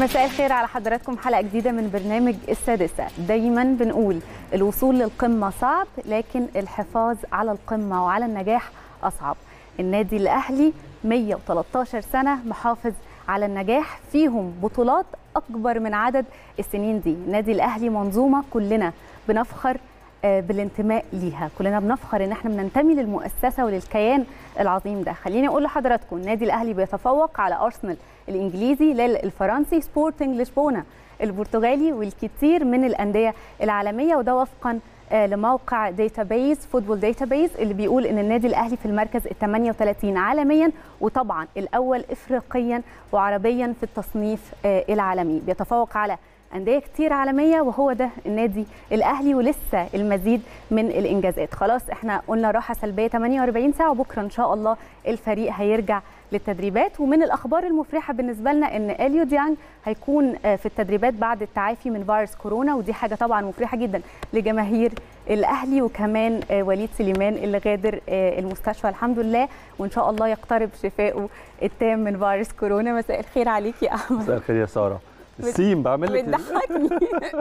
مساء الخير على حضراتكم حلقه جديده من برنامج السادسه دايما بنقول الوصول للقمه صعب لكن الحفاظ على القمه وعلى النجاح اصعب النادي الاهلي 113 سنه محافظ على النجاح فيهم بطولات اكبر من عدد السنين دي النادي الاهلي منظومه كلنا بنفخر آه، بالانتماء ليها كلنا بنفخر ان احنا بننتمي للمؤسسه وللكيان العظيم ده خليني اقول لحضراتكم النادي الاهلي بيتفوق على ارسنال الانجليزي ليل الفرنسي سبورتنج لشبونه البرتغالي والكثير من الانديه العالميه وده وفقا آه، لموقع داتابيز فوتبول داتابيز اللي بيقول ان النادي الاهلي في المركز ال 38 عالميا وطبعا الاول افريقيا وعربيا في التصنيف آه، العالمي بيتفوق على انديه كتير عالميه وهو ده النادي الاهلي ولسه المزيد من الانجازات خلاص احنا قلنا راحه سلبيه 48 ساعه وبكره ان شاء الله الفريق هيرجع للتدريبات ومن الاخبار المفرحه بالنسبه لنا ان اليو ديانج هيكون آه، في التدريبات بعد التعافي من فيروس كورونا ودي حاجه طبعا مفرحه جدا لجماهير الاهلي وكمان آه، وليد سليمان اللي غادر آه، المستشفى الحمد لله وان شاء الله يقترب شفائه التام من فيروس كورونا مساء الخير عليك يا احمد مساء الخير يا ساره السين بعمل لك بتضحكني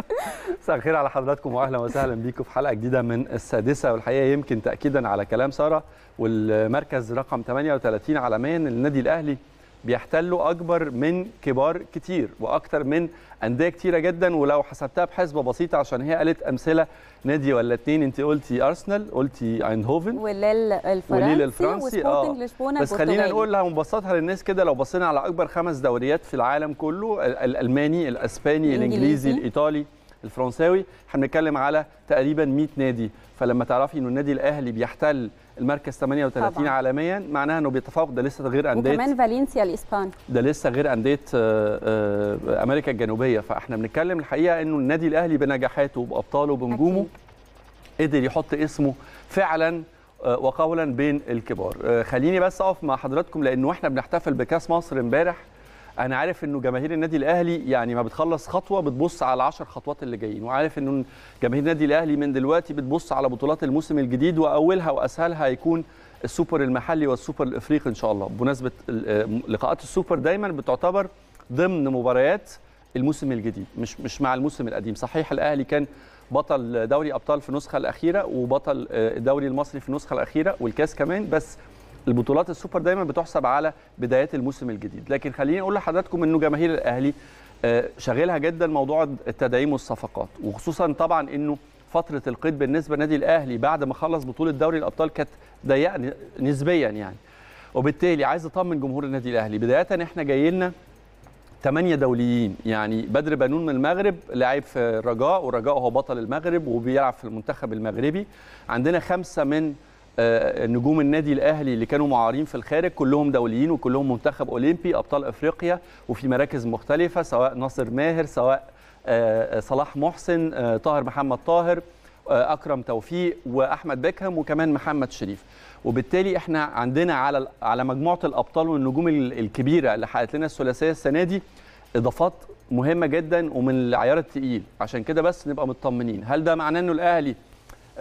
مساء الخير على حضراتكم واهلا وسهلا بيكم في حلقه جديده من السادسه والحقيقه يمكن تاكيدا على كلام ساره والمركز رقم 38 عالميا النادي الاهلي بيحتلوا اكبر من كبار كتير واكتر من انديه كتيره جدا ولو حسبتها بحسبه بسيطه عشان هي قالت امثله نادي ولا اتنين انت قلتي ارسنال قلتي ايندهوفن وليل الفرنسي الفرنسي اه بس خلينا نقولها ونبسطها للناس كده لو بصينا على اكبر خمس دوريات في العالم كله الالماني الاسباني الانجليزي الايطالي الفرنساوي احنا بنتكلم على تقريبا 100 نادي فلما تعرفي ان النادي الاهلي بيحتل المركز 38 طبعا. عالميا معناها انه بيتفوق ده لسه غير انديه وكمان فالنسيا الاسباني ده لسه غير انديه آه، آه، امريكا الجنوبيه فاحنا بنتكلم الحقيقه انه النادي الاهلي بنجاحاته بابطاله بنجومه قدر يحط اسمه فعلا آه، وقولا بين الكبار خليني بس اقف مع حضراتكم لانه احنا بنحتفل بكاس مصر امبارح انا عارف انه جماهير النادي الاهلي يعني ما بتخلص خطوه بتبص على العشر خطوات اللي جايين وعارف انه جماهير النادي الاهلي من دلوقتي بتبص على بطولات الموسم الجديد واولها واسهلها هيكون السوبر المحلي والسوبر الافريقي ان شاء الله بمناسبه آه، لقاءات السوبر دايما بتعتبر ضمن مباريات الموسم الجديد مش مش مع الموسم القديم صحيح الاهلي كان بطل دوري ابطال في النسخه الاخيره وبطل آه، الدوري المصري في النسخه الاخيره والكاس كمان بس البطولات السوبر دايما بتحسب على بدايات الموسم الجديد لكن خليني اقول لحضراتكم انه جماهير الاهلي آه، شاغلها جدا موضوع التدعيم والصفقات وخصوصا طبعا انه فتره القيد بالنسبه للنادي الاهلي بعد ما خلص بطوله دوري الابطال كانت ضيقه نسبيا يعني وبالتالي عايز اطمن جمهور النادي الاهلي بدايه احنا جاي لنا ثمانية دوليين يعني بدر بنون من المغرب لاعب في الرجاء والرجاء هو بطل المغرب وبيلعب في المنتخب المغربي عندنا خمسة من آه، نجوم النادي الاهلي اللي كانوا معارين في الخارج كلهم دوليين وكلهم منتخب اولمبي ابطال افريقيا وفي مراكز مختلفه سواء ناصر ماهر سواء آه، آه، صلاح محسن طاهر محمد طاهر اكرم توفيق واحمد بيكهام وكمان محمد شريف وبالتالي احنا عندنا على على مجموعه الابطال والنجوم الكبيره اللي حققت لنا الثلاثيه السنه دي اضافات مهمه جدا ومن العيار الثقيل عشان كده بس نبقى مطمنين هل ده معناه انه الاهلي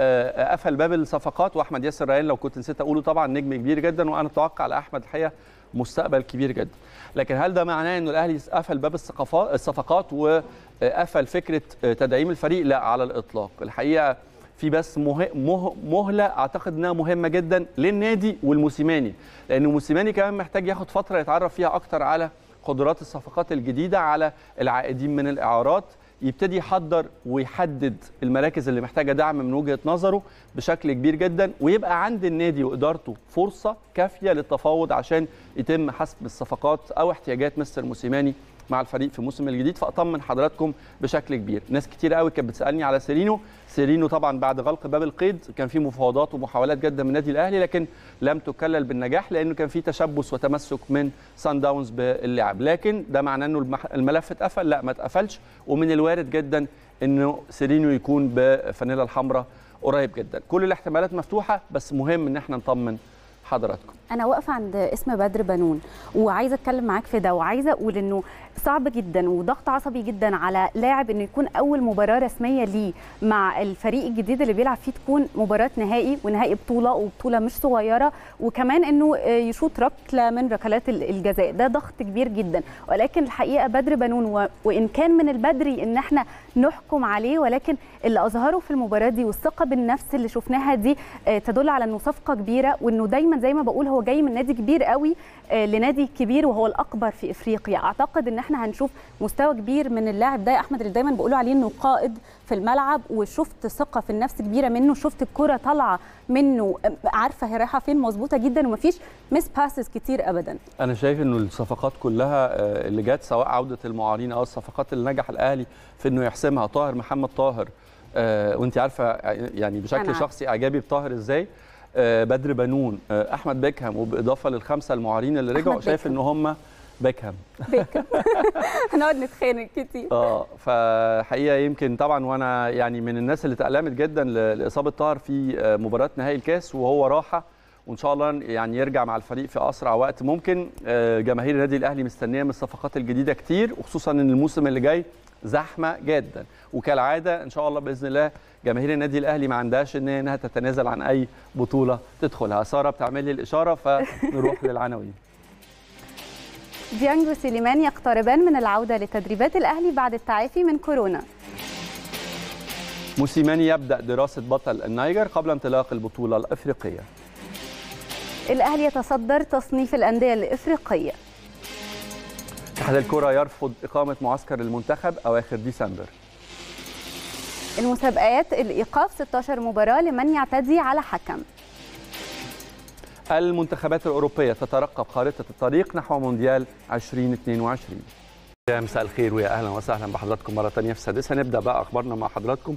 آه، قفل باب الصفقات واحمد ياسر ريان لو كنت نسيت اقوله طبعا نجم كبير جدا وانا اتوقع لاحمد الحقيقه مستقبل كبير جدا لكن هل ده معناه انه الاهلي قفل باب الصفقات وقفل فكره تدعيم الفريق لا على الاطلاق الحقيقه في بس مه... مه... مهله اعتقد انها مهمه جدا للنادي والموسيماني لان الموسيماني كمان محتاج ياخد فتره يتعرف فيها اكتر على قدرات الصفقات الجديده على العائدين من الاعارات يبتدي يحضر ويحدد المراكز اللي محتاجه دعم من وجهه نظره بشكل كبير جدا ويبقى عند النادي وادارته فرصه كافيه للتفاوض عشان يتم حسب الصفقات او احتياجات مستر موسيماني مع الفريق في الموسم الجديد فاطمن حضراتكم بشكل كبير ناس كتير قوي كانت بتسالني على سيرينو سيرينو طبعا بعد غلق باب القيد كان في مفاوضات ومحاولات جاده من النادي الاهلي لكن لم تكلل بالنجاح لانه كان في تشبث وتمسك من سان داونز باللعب لكن ده معناه انه الملف اتقفل لا ما اتقفلش ومن الوارد جدا انه سيرينو يكون بفانيلا الحمراء قريب جدا كل الاحتمالات مفتوحه بس مهم ان احنا نطمن حضراتكم انا واقفه عند اسم بدر بنون وعايزه اتكلم معاك في ده وعايزه اقول انه صعب جدا وضغط عصبي جدا على لاعب انه يكون اول مباراه رسميه ليه مع الفريق الجديد اللي بيلعب فيه تكون مباراه نهائي ونهائي بطوله وبطوله مش صغيره وكمان انه يشوط ركله من ركلات الجزاء ده ضغط كبير جدا ولكن الحقيقه بدر بنون وان كان من البدري ان احنا نحكم عليه ولكن اللي اظهره في المباراه دي والثقه بالنفس اللي شفناها دي آه، تدل على انه صفقه كبيره وانه دايما زي ما بقول هو جاي من نادي كبير قوي آه، لنادي كبير وهو الاكبر في افريقيا اعتقد ان احنا هنشوف مستوى كبير من اللاعب ده احمد اللي دايما بقولوا عليه انه قائد في الملعب وشفت ثقه في النفس كبيره منه شفت الكره طالعه منه عارفه هي رايحه فين مظبوطه جدا ومفيش مس باسز كتير ابدا انا شايف انه الصفقات كلها آه، اللي جت سواء عوده المعارين او الصفقات اللي نجح الاهلي في انه يحسمها طاهر محمد طاهر آه، وانت عارفه يعني بشكل أنا. شخصي اعجابي بطاهر ازاي آه، بدر بنون احمد بيكهام وبالاضافه للخمسه المعارين اللي رجعوا شايف ان هم بيكهام بيكهام هنقعد نتخانق كتير اه فحقيقه يمكن طبعا وانا يعني من الناس اللي تألمت جدا لاصابه طاهر في آه، مباراه نهائي الكاس وهو راحه وان شاء الله يعني يرجع مع الفريق في اسرع وقت ممكن آه، جماهير النادي الاهلي مستنيه من الصفقات الجديده كتير وخصوصا ان الموسم اللي جاي زحمه جدا وكالعاده ان شاء الله باذن الله جماهير النادي الاهلي ما عندهاش ان انها تتنازل عن اي بطوله تدخلها ساره بتعمل لي الاشاره فنروح للعناوين ديانج وسليمان يقتربان من العودة لتدريبات الأهلي بعد التعافي من كورونا موسيماني يبدأ دراسة بطل النايجر قبل انطلاق البطولة الأفريقية الأهلي يتصدر تصنيف الأندية الإفريقية اتحاد الكرة يرفض إقامة معسكر المنتخب أواخر ديسمبر المسابقات الإيقاف 16 مباراة لمن يعتدي على حكم المنتخبات الأوروبية تترقب خارطة الطريق نحو مونديال 2022 يا مساء الخير ويا أهلا وسهلا بحضراتكم مرة تانية في السادسة نبدأ بقى أخبارنا مع حضراتكم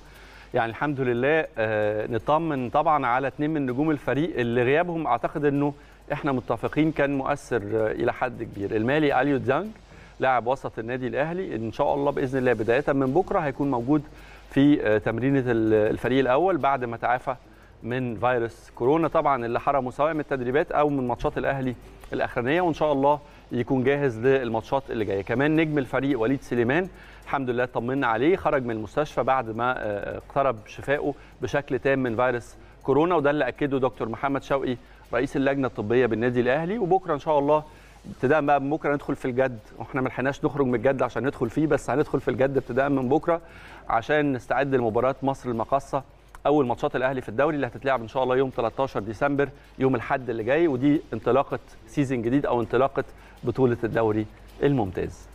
يعني الحمد لله آه، نطمن طبعا على اثنين من نجوم الفريق اللي غيابهم أعتقد أنه احنا متفقين كان مؤثر آه، إلى حد كبير المالي أليو ديانج لاعب وسط النادي الأهلي إن شاء الله بإذن الله بداية من بكرة هيكون موجود في آه، تمرينة الفريق الأول بعد ما تعافى من فيروس كورونا طبعا اللي حرمه سواء من التدريبات او من ماتشات الاهلي الاخرانيه وان شاء الله يكون جاهز للماتشات اللي جايه كمان نجم الفريق وليد سليمان الحمد لله طمنا عليه خرج من المستشفى بعد ما آه، اقترب شفائه بشكل تام من فيروس كورونا وده اللي اكده دكتور محمد شوقي رئيس اللجنه الطبيه بالنادي الاهلي وبكره ان شاء الله ابتداء بقى من بكره ندخل في الجد واحنا ما لحقناش نخرج من الجد عشان ندخل فيه بس هندخل في الجد ابتداء من بكره عشان نستعد لمباراه مصر المقصه اول ماتشات الاهلي في الدوري اللي هتتلعب ان شاء الله يوم 13 ديسمبر يوم الاحد اللي جاي ودي انطلاقه سيزون جديد او انطلاقه بطوله الدوري الممتاز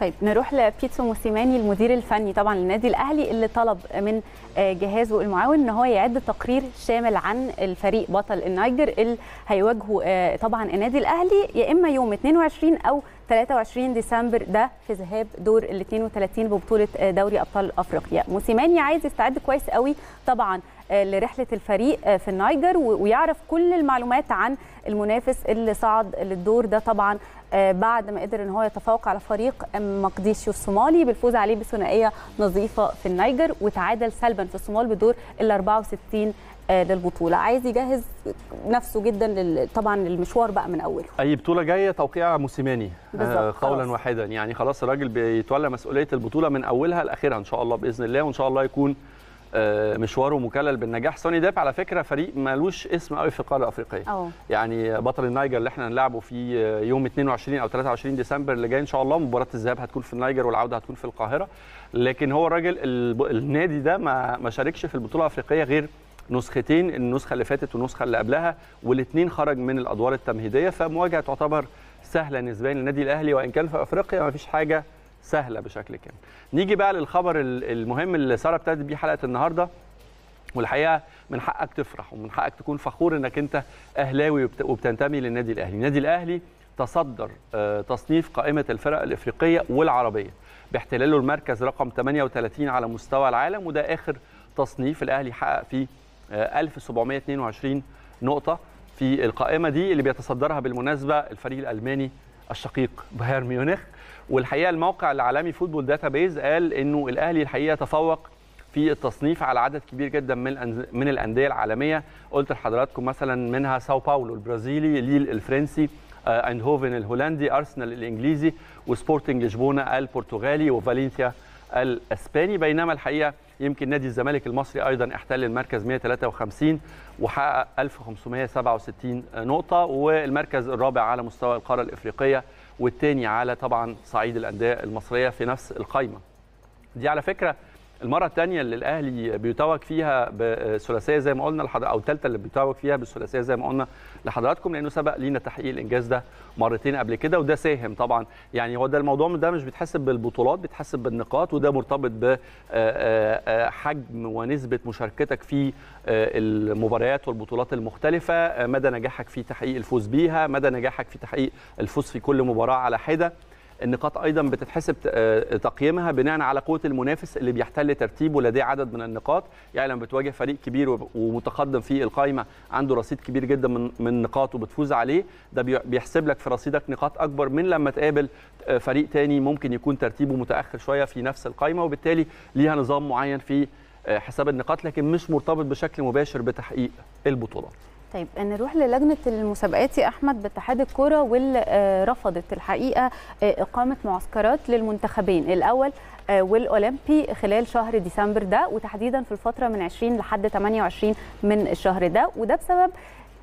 طيب نروح لبيتسو موسيماني المدير الفني طبعا للنادي الاهلي اللي طلب من آه، جهازه المعاون ان هو يعد تقرير شامل عن الفريق بطل النايجر اللي هيواجهه آه، طبعا النادي الاهلي يا اما يوم 22 او 23 ديسمبر ده في ذهاب دور ال 32 ببطوله آه، دوري ابطال افريقيا موسيماني عايز يستعد كويس قوي طبعا آه، لرحله الفريق آه، في النيجر ويعرف كل المعلومات عن المنافس اللي صعد للدور ده طبعا بعد ما قدر ان هو يتفوق على فريق مقديشيو الصومالي بالفوز عليه بثنائيه نظيفه في النيجر وتعادل سلبا في الصومال بدور ال 64 آه، للبطوله عايز يجهز نفسه جدا طبعا للمشوار بقى من اوله اي بطوله جايه توقيع موسيماني آه، قولا واحدا يعني خلاص الراجل بيتولى مسؤوليه البطوله من اولها لاخرها ان شاء الله باذن الله وان شاء الله يكون آه، مشواره مكلل بالنجاح سوني داب على فكره فريق مالوش اسم قوي في القاره الافريقيه أوه. يعني بطل النايجر اللي احنا نلعبه في يوم 22 او 23 ديسمبر اللي جاي ان شاء الله مباراه الذهاب هتكون في النايجر والعوده هتكون في القاهره لكن هو الراجل النادي ده ما شاركش في البطوله الافريقيه غير نسختين النسخه اللي فاتت والنسخه اللي قبلها والاثنين خرج من الادوار التمهيديه فمواجهه تعتبر سهله نسبيا للنادي الاهلي وان كان في افريقيا ما فيش حاجه سهله بشكل كامل. نيجي بقى للخبر المهم اللي ساره ابتدت بيه حلقه النهارده والحقيقه من حقك تفرح ومن حقك تكون فخور انك انت اهلاوي وبتنتمي للنادي الاهلي. النادي الاهلي تصدر آه، تصنيف قائمه الفرق الافريقيه والعربيه باحتلاله المركز رقم 38 على مستوى العالم وده اخر تصنيف الاهلي حقق فيه 1722 آه، نقطة في القائمة دي اللي بيتصدرها بالمناسبة الفريق الألماني الشقيق بايرن ميونخ والحقيقة الموقع العالمي فوتبول داتابيز قال إنه الأهلي الحقيقة تفوق في التصنيف على عدد كبير جدا من من الانديه العالميه قلت لحضراتكم مثلا منها ساو باولو البرازيلي ليل الفرنسي آه، ايندهوفن الهولندي ارسنال الانجليزي وسبورتنج لشبونه البرتغالي وفالنسيا الاسباني بينما الحقيقه يمكن نادي الزمالك المصري ايضا احتل المركز 153 وحقق 1567 نقطه والمركز الرابع على مستوى القاره الافريقيه والثاني على طبعا صعيد الانديه المصريه في نفس القائمه دي على فكره المره الثانيه اللي الاهلي بيتوج فيها بالثلاثيه زي ما قلنا او الثالثه اللي بيتوج فيها بالثلاثيه زي ما قلنا لحضراتكم لانه سبق لينا تحقيق الانجاز ده مرتين قبل كده وده ساهم طبعا يعني هو ده الموضوع ده مش بيتحسب بالبطولات بيتحسب بالنقاط وده مرتبط بحجم آه، آه، آه، ونسبه مشاركتك في المباريات والبطولات المختلفه مدى نجاحك في تحقيق الفوز بيها مدى نجاحك في تحقيق الفوز في كل مباراه على حده النقاط ايضا بتتحسب آه، تقييمها بناء على قوه المنافس اللي بيحتل ترتيبه لديه عدد من النقاط يعني لما بتواجه فريق كبير ومتقدم في القائمه عنده رصيد كبير جدا من من نقاط وبتفوز عليه ده بيحسب لك في رصيدك نقاط اكبر من لما تقابل آه، فريق تاني ممكن يكون ترتيبه متاخر شويه في نفس القائمه وبالتالي ليها نظام معين في آه، حساب النقاط لكن مش مرتبط بشكل مباشر بتحقيق البطولات طيب نروح للجنه المسابقات يا احمد باتحاد الكوره واللي آه، رفضت الحقيقه آه، اقامه معسكرات للمنتخبين الاول آه، والاولمبي خلال شهر ديسمبر ده وتحديدا في الفتره من 20 لحد 28 من الشهر ده وده بسبب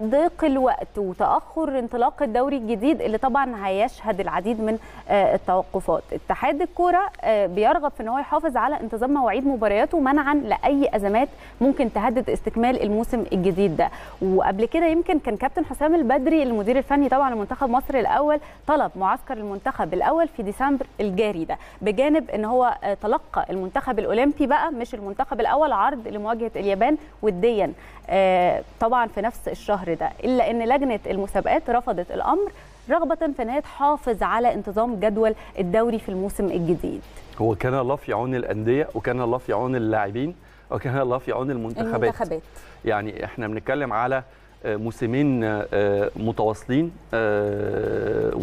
ضيق الوقت وتاخر انطلاق الدوري الجديد اللي طبعا هيشهد العديد من آه، التوقفات اتحاد الكوره آه، بيرغب في ان هو يحافظ على انتظام مواعيد مبارياته منعا لاي ازمات ممكن تهدد استكمال الموسم الجديد ده وقبل كده يمكن كان كابتن حسام البدري المدير الفني طبعا لمنتخب مصر الاول طلب معسكر المنتخب الاول في ديسمبر الجاري ده بجانب ان هو آه، تلقى المنتخب الاولمبي بقى مش المنتخب الاول عرض لمواجهه اليابان وديا آه، طبعا في نفس الشهر ده الا ان لجنه المسابقات رفضت الامر رغبه في انها تحافظ على انتظام جدول الدوري في الموسم الجديد هو كان الله في عون الانديه وكان الله في عون اللاعبين وكان الله في عون المنتخبات, المنتخبات. يعني احنا بنتكلم على آه، موسمين آه، متواصلين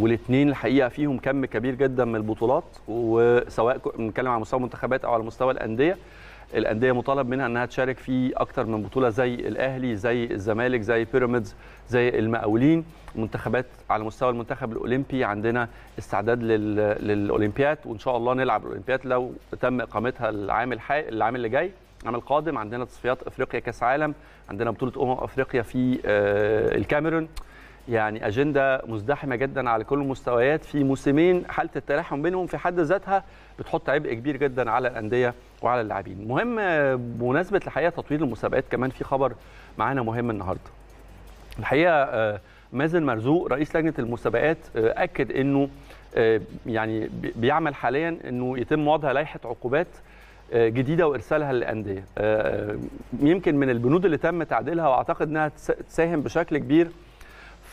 والاثنين الحقيقه فيهم كم كبير جدا من البطولات وسواء بنتكلم على مستوى المنتخبات او على مستوى الانديه الانديه مطالب منها انها تشارك في اكتر من بطوله زي الاهلي زي الزمالك زي بيراميدز زي المقاولين منتخبات على مستوى المنتخب الاولمبي عندنا استعداد للاولمبياد وان شاء الله نلعب الاولمبياد لو تم اقامتها العام الحي... العام اللي جاي العام القادم عندنا تصفيات افريقيا كاس عالم عندنا بطوله امم افريقيا في آه، الكاميرون يعني اجنده مزدحمه جدا على كل المستويات في موسمين حاله التلاحم بينهم في حد ذاتها بتحط عبء كبير جدا على الانديه وعلى اللاعبين مهم بمناسبه الحقيقه تطوير المسابقات كمان في خبر معانا مهم النهارده الحقيقه آه، مازن مرزوق رئيس لجنه المسابقات آه، اكد انه آه، يعني بيعمل حاليا انه يتم وضع لائحه عقوبات جديده وارسالها للانديه يمكن من البنود اللي تم تعديلها واعتقد انها تساهم بشكل كبير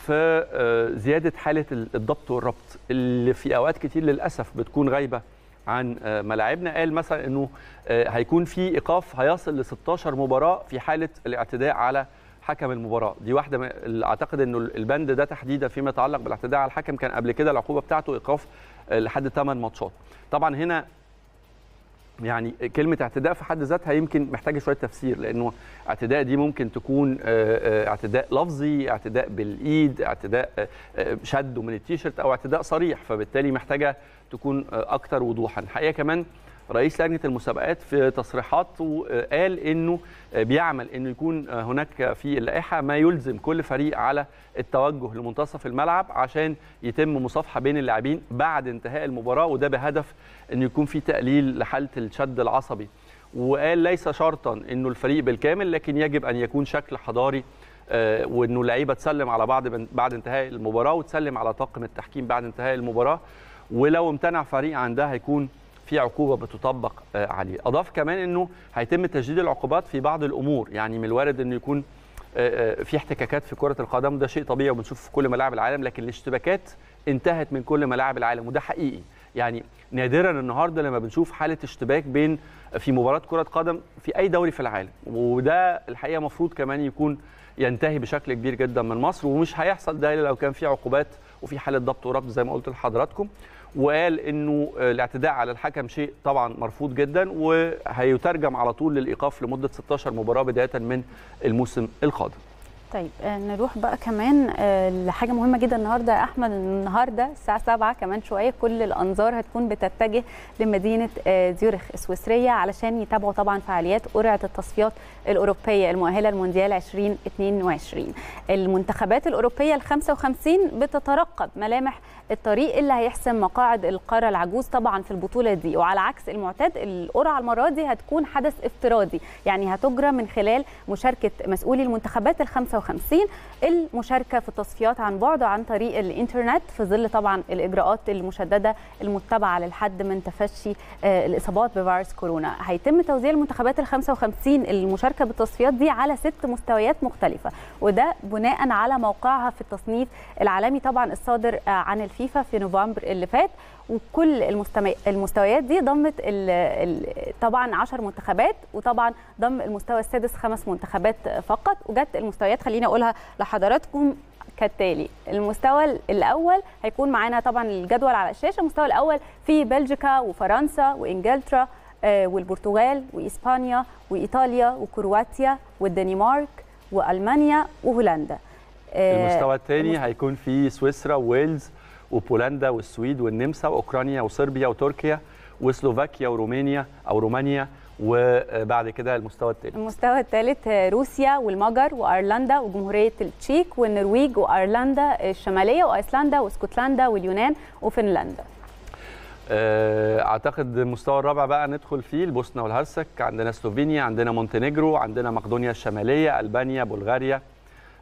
في آه، زياده حاله الضبط والربط اللي في اوقات كتير للاسف بتكون غايبه عن آه، ملاعبنا قال مثلا انه آه، هيكون في ايقاف هيصل ل 16 مباراه في حاله الاعتداء على حكم المباراه دي واحده اعتقد انه البند ده تحديدا فيما يتعلق بالاعتداء على الحكم كان قبل كده العقوبه بتاعته ايقاف لحد 8 ماتشات طبعا هنا يعني كلمه اعتداء في حد ذاتها يمكن محتاجه شويه تفسير لانه اعتداء دي ممكن تكون آه، آه، اعتداء لفظي اعتداء بالايد اعتداء آه، شده من التيشيرت او اعتداء صريح فبالتالي محتاجه تكون اكتر وضوحا الحقيقه كمان رئيس لجنه المسابقات في تصريحاته آه، قال انه آه، بيعمل انه يكون آه، هناك في اللائحه ما يلزم كل فريق على التوجه لمنتصف الملعب عشان يتم مصافحه بين اللاعبين بعد انتهاء المباراه وده بهدف ان يكون في تقليل لحاله الشد العصبي وقال ليس شرطا انه الفريق بالكامل لكن يجب ان يكون شكل حضاري وانه اللعيبه تسلم على بعض بعد انتهاء المباراه وتسلم على طاقم التحكيم بعد انتهاء المباراه ولو امتنع فريق عن ده هيكون في عقوبه بتطبق آه، عليه اضاف كمان انه هيتم تشديد العقوبات في بعض الامور يعني من الوارد انه يكون آه، آه، في احتكاكات في كره القدم وده شيء طبيعي وبنشوف في كل ملاعب العالم لكن الاشتباكات انتهت من كل ملاعب العالم وده حقيقي يعني نادرا النهارده لما بنشوف حاله اشتباك بين في مباراه كره قدم في اي دوري في العالم وده الحقيقه مفروض كمان يكون ينتهي بشكل كبير جدا من مصر ومش هيحصل ده لو كان في عقوبات وفي حاله ضبط وربط زي ما قلت لحضراتكم وقال انه الاعتداء على الحكم شيء طبعا مرفوض جدا وهيترجم على طول للايقاف لمده 16 مباراه بدايه من الموسم القادم طيب آه، نروح بقى كمان آه، لحاجه مهمه جدا النهارده يا احمد النهارده الساعه 7 كمان شويه كل الانظار هتكون بتتجه لمدينه آه، زيورخ السويسريه علشان يتابعوا طبعا فعاليات قرعه التصفيات الاوروبيه المؤهله لمونديال 2022 المنتخبات الاوروبيه ال 55 بتترقب ملامح الطريق اللي هيحسم مقاعد القاره العجوز طبعا في البطوله دي وعلى عكس المعتاد القرعه المره دي هتكون حدث افتراضي يعني هتجرى من خلال مشاركه مسؤولي المنتخبات ال 55 56 المشاركة في التصفيات عن بعد عن طريق الإنترنت في ظل طبعا الإجراءات المشددة المتبعة للحد من تفشي آه، الإصابات بفيروس كورونا هيتم توزيع المنتخبات ال 55 المشاركة بالتصفيات دي على ست مستويات مختلفة وده بناء على موقعها في التصنيف العالمي طبعا الصادر آه، عن الفيفا في نوفمبر اللي فات وكل المستويات دي ضمت طبعا 10 منتخبات وطبعا ضم المستوى السادس خمس منتخبات فقط وجت المستويات خليني اقولها لحضراتكم كالتالي المستوى الاول هيكون معانا طبعا الجدول على الشاشه المستوى الاول في بلجيكا وفرنسا وانجلترا آه، والبرتغال واسبانيا وايطاليا وكرواتيا والدنمارك والمانيا وهولندا آه، المستوى الثاني هيكون في سويسرا وويلز وبولندا والسويد والنمسا واوكرانيا وصربيا وتركيا وسلوفاكيا ورومانيا او رومانيا وبعد كده المستوى الثالث المستوى الثالث روسيا والمجر وايرلندا وجمهوريه التشيك والنرويج وايرلندا الشماليه وايسلندا واسكتلندا واليونان وفنلندا آه، اعتقد المستوى الرابع بقى ندخل فيه البوسنه والهرسك عندنا سلوفينيا عندنا مونتينيجرو عندنا مقدونيا الشماليه البانيا بلغاريا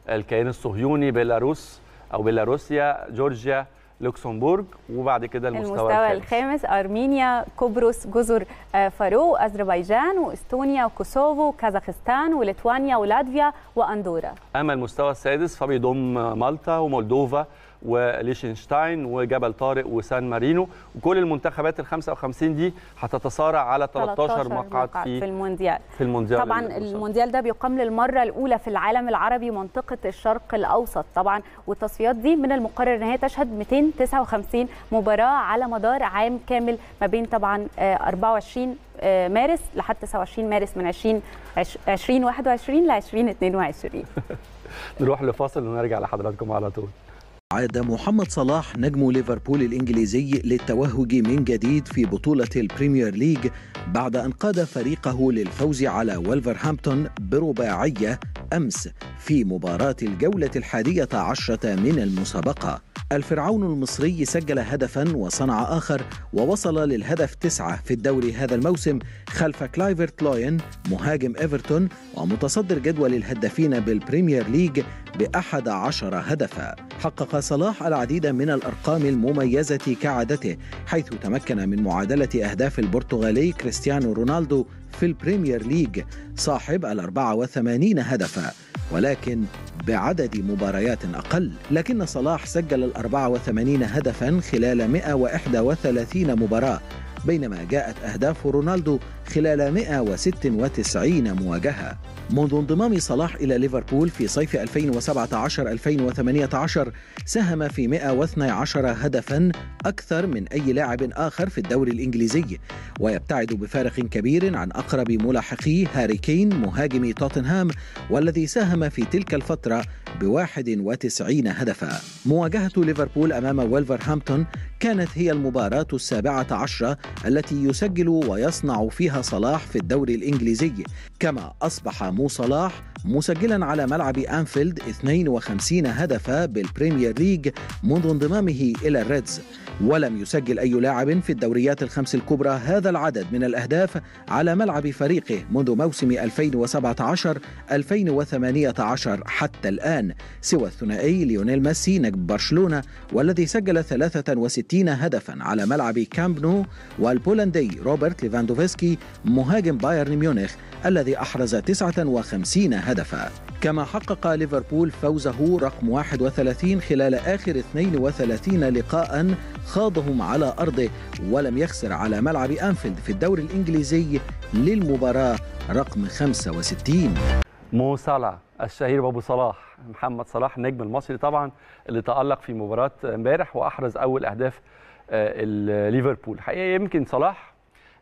الكيان الصهيوني بيلاروس او بيلاروسيا جورجيا لوكسمبورغ وبعد كده المستوى, المستوى الخامس ارمينيا قبرص جزر آه، فارو اذربيجان واستونيا وكوسوفو وكازاخستان ولتوانيا ولاتفيا واندورا اما المستوى السادس فبيضم مالطا ومولدوفا وليشنشتاين وجبل طارق وسان مارينو وكل المنتخبات ال 55 دي هتتصارع على 13, 13 مقعد في, في المونديال في المونديال طبعا المونديال, المونديال ده بيقام للمره الاولى في العالم العربي منطقه الشرق الاوسط طبعا والتصفيات دي من المقرر ان هي تشهد 259 مباراه على مدار عام كامل ما بين طبعا 24 آه، آه، مارس لحد 29 مارس من 20 2021 ل 2022 نروح لفاصل ونرجع لحضراتكم على طول عاد محمد صلاح نجم ليفربول الإنجليزي للتوهج من جديد في بطولة البريمير ليج بعد أن قاد فريقه للفوز على ولفرهامبتون برباعية أمس في مباراة الجولة الحادية عشرة من المسابقة الفرعون المصري سجل هدفا وصنع آخر ووصل للهدف تسعة في الدوري هذا الموسم خلف كلايفرت لوين مهاجم إيفرتون ومتصدر جدول الهدافين بالبريمير ليج بأحد عشر هدفا حقق صلاح العديد من الأرقام المميزة كعادته حيث تمكن من معادلة أهداف البرتغالي كريستيانو رونالدو في البريمير ليج صاحب ال 84 هدفا ولكن بعدد مباريات أقل لكن صلاح سجل ال 84 هدفا خلال 131 مباراة بينما جاءت أهداف رونالدو خلال 196 مواجهة منذ انضمام صلاح إلى ليفربول في صيف 2017-2018 ساهم في 112 هدفا أكثر من أي لاعب آخر في الدوري الإنجليزي ويبتعد بفارق كبير عن أقرب ملاحقي هاري كين مهاجم توتنهام والذي ساهم في تلك الفترة ب 91 هدفا مواجهة ليفربول أمام ويلفرهامبتون كانت هي المباراة السابعة عشرة التي يسجل ويصنع فيها صلاح في الدوري الإنجليزي كما أصبح مو صلاح مسجلا على ملعب أنفيلد 52 هدفا بالبريمير ليج منذ انضمامه إلى الريدز ولم يسجل أي لاعب في الدوريات الخمس الكبرى هذا العدد من الأهداف على ملعب فريقه منذ موسم 2017-2018 حتى الآن سوى الثنائي ليونيل ميسي نجم برشلونة والذي سجل 63 هدفا على ملعب كامب نو والبولندي روبرت ليفاندوفسكي مهاجم بايرن ميونخ الذي أحرز 59 هدفا كما حقق ليفربول فوزه رقم 31 خلال آخر 32 لقاء خاضهم على أرضه ولم يخسر على ملعب أنفيلد في الدوري الإنجليزي للمباراة رقم 65 مو صلاح الشهير بابو صلاح محمد صلاح النجم المصري طبعا اللي تألق في مباراة امبارح وأحرز أول أهداف آه، ليفربول حقيقة يمكن صلاح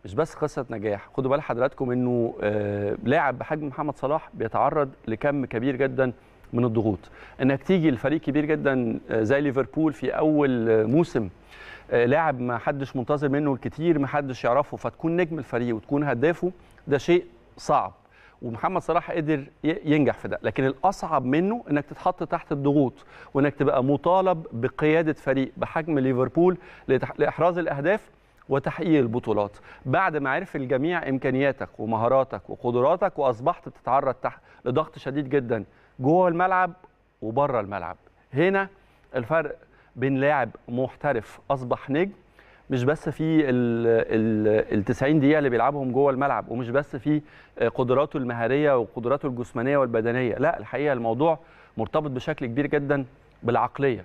مش بس قصة نجاح خدوا بال حضراتكم انه آه، لاعب بحجم محمد صلاح بيتعرض لكم كبير جدا من الضغوط انك تيجي لفريق كبير جدا آه، زي ليفربول في اول موسم لاعب ما حدش منتظر منه الكتير ما حدش يعرفه فتكون نجم الفريق وتكون هدافه ده شيء صعب ومحمد صلاح قدر ينجح في ده لكن الاصعب منه انك تتحط تحت الضغوط وانك تبقى مطالب بقياده فريق بحجم ليفربول لاحراز الاهداف وتحقيق البطولات بعد ما عرف الجميع امكانياتك ومهاراتك وقدراتك واصبحت بتتعرض تحت لضغط شديد جدا جوه الملعب وبره الملعب هنا الفرق بين لاعب محترف اصبح نجم مش بس في ال 90 دقيقه اللي بيلعبهم جوه الملعب ومش بس في قدراته المهاريه وقدراته الجسمانيه والبدنيه لا الحقيقه الموضوع مرتبط بشكل كبير جدا بالعقليه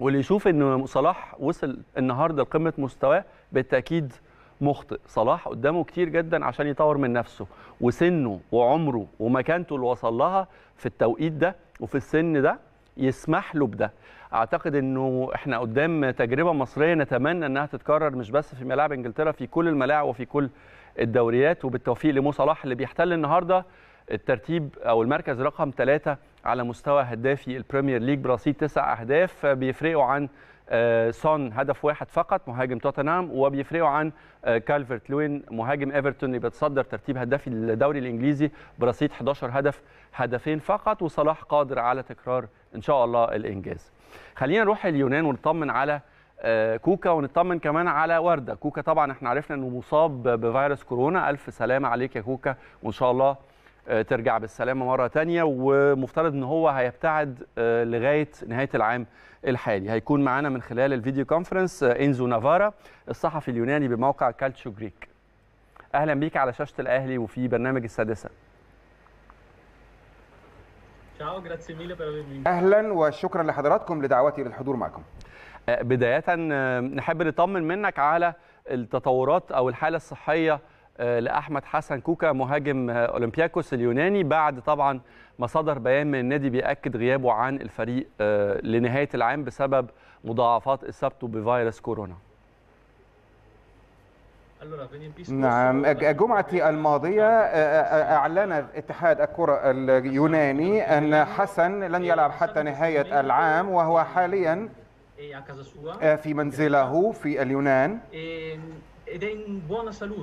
واللي يشوف ان صلاح وصل النهارده لقمه مستواه بالتاكيد مخطئ صلاح قدامه كتير جدا عشان يطور من نفسه وسنه وعمره ومكانته اللي وصل لها في التوقيت ده وفي السن ده يسمح له بده اعتقد انه احنا قدام تجربه مصريه نتمنى انها تتكرر مش بس في ملاعب انجلترا في كل الملاعب وفي كل الدوريات وبالتوفيق لمو صلاح اللي بيحتل النهارده الترتيب او المركز رقم ثلاثة على مستوى هدافي البريمير ليج برصيد تسع اهداف بيفرقوا عن سون آه، هدف واحد فقط مهاجم توتنهام وبيفرقوا عن آه، كالفرت لوين مهاجم ايفرتون اللي بيتصدر ترتيب هدافي الدوري الانجليزي برصيد 11 هدف هدفين فقط وصلاح قادر على تكرار ان شاء الله الانجاز خلينا نروح اليونان ونطمن على آه، كوكا ونطمن كمان على ورده كوكا طبعا احنا عرفنا انه مصاب بفيروس كورونا الف سلامه عليك يا كوكا وان شاء الله ترجع بالسلامه مره ثانيه ومفترض ان هو هيبتعد لغايه نهايه العام الحالي هيكون معانا من خلال الفيديو كونفرنس آه، انزو نافارا الصحفي اليوناني بموقع كالتشو جريك اهلا بيك على شاشه الاهلي وفي برنامج السادسه اهلا وشكرا لحضراتكم لدعوتي للحضور معكم آه، بدايه آه، نحب نطمن منك على التطورات او الحاله الصحيه لاحمد حسن كوكا مهاجم اولمبياكوس اليوناني بعد طبعا مصادر بيان من النادي بيأكد غيابه عن الفريق آه، لنهاية العام بسبب مضاعفات إصابته بفيروس كورونا نعم الجمعة الماضية آه، آه، أعلن اتحاد الكرة اليوناني أن حسن لن يلعب حتى نهاية العام وهو حاليا في منزله في اليونان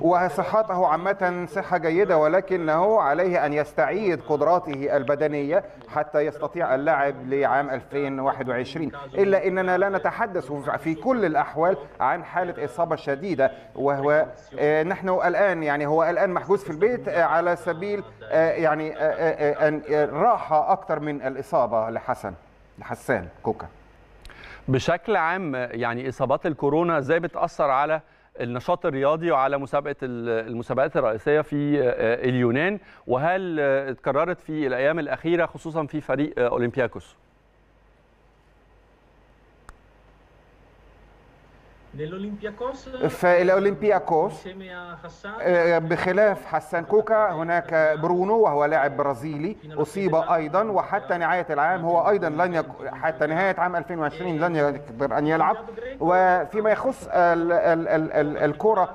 وصحته عامة صحة جيدة ولكنه عليه أن يستعيد قدراته البدنية حتى يستطيع اللاعب لعام 2021 إلا أننا لا نتحدث في كل الأحوال عن حالة إصابة شديدة وهو آه، نحن الآن يعني هو الآن محجوز في البيت آه، على سبيل آه، يعني أن الراحة أكثر من الإصابة لحسن لحسان كوكا بشكل عام يعني إصابات الكورونا إزاي بتأثر على النشاط الرياضي وعلى مسابقه المسابقات الرئيسيه في آه، اليونان وهل آه، اتكررت في الايام الاخيره خصوصا في فريق آه، اولمبياكوس؟ فالأولمبياكوس آه، بخلاف حسان كوكا هناك برونو وهو لاعب برازيلي أصيب أيضا وحتى نهاية العام هو أيضا لن يك... حتى نهاية عام 2020 لن يقدر أن يلعب وفيما يخص الكرة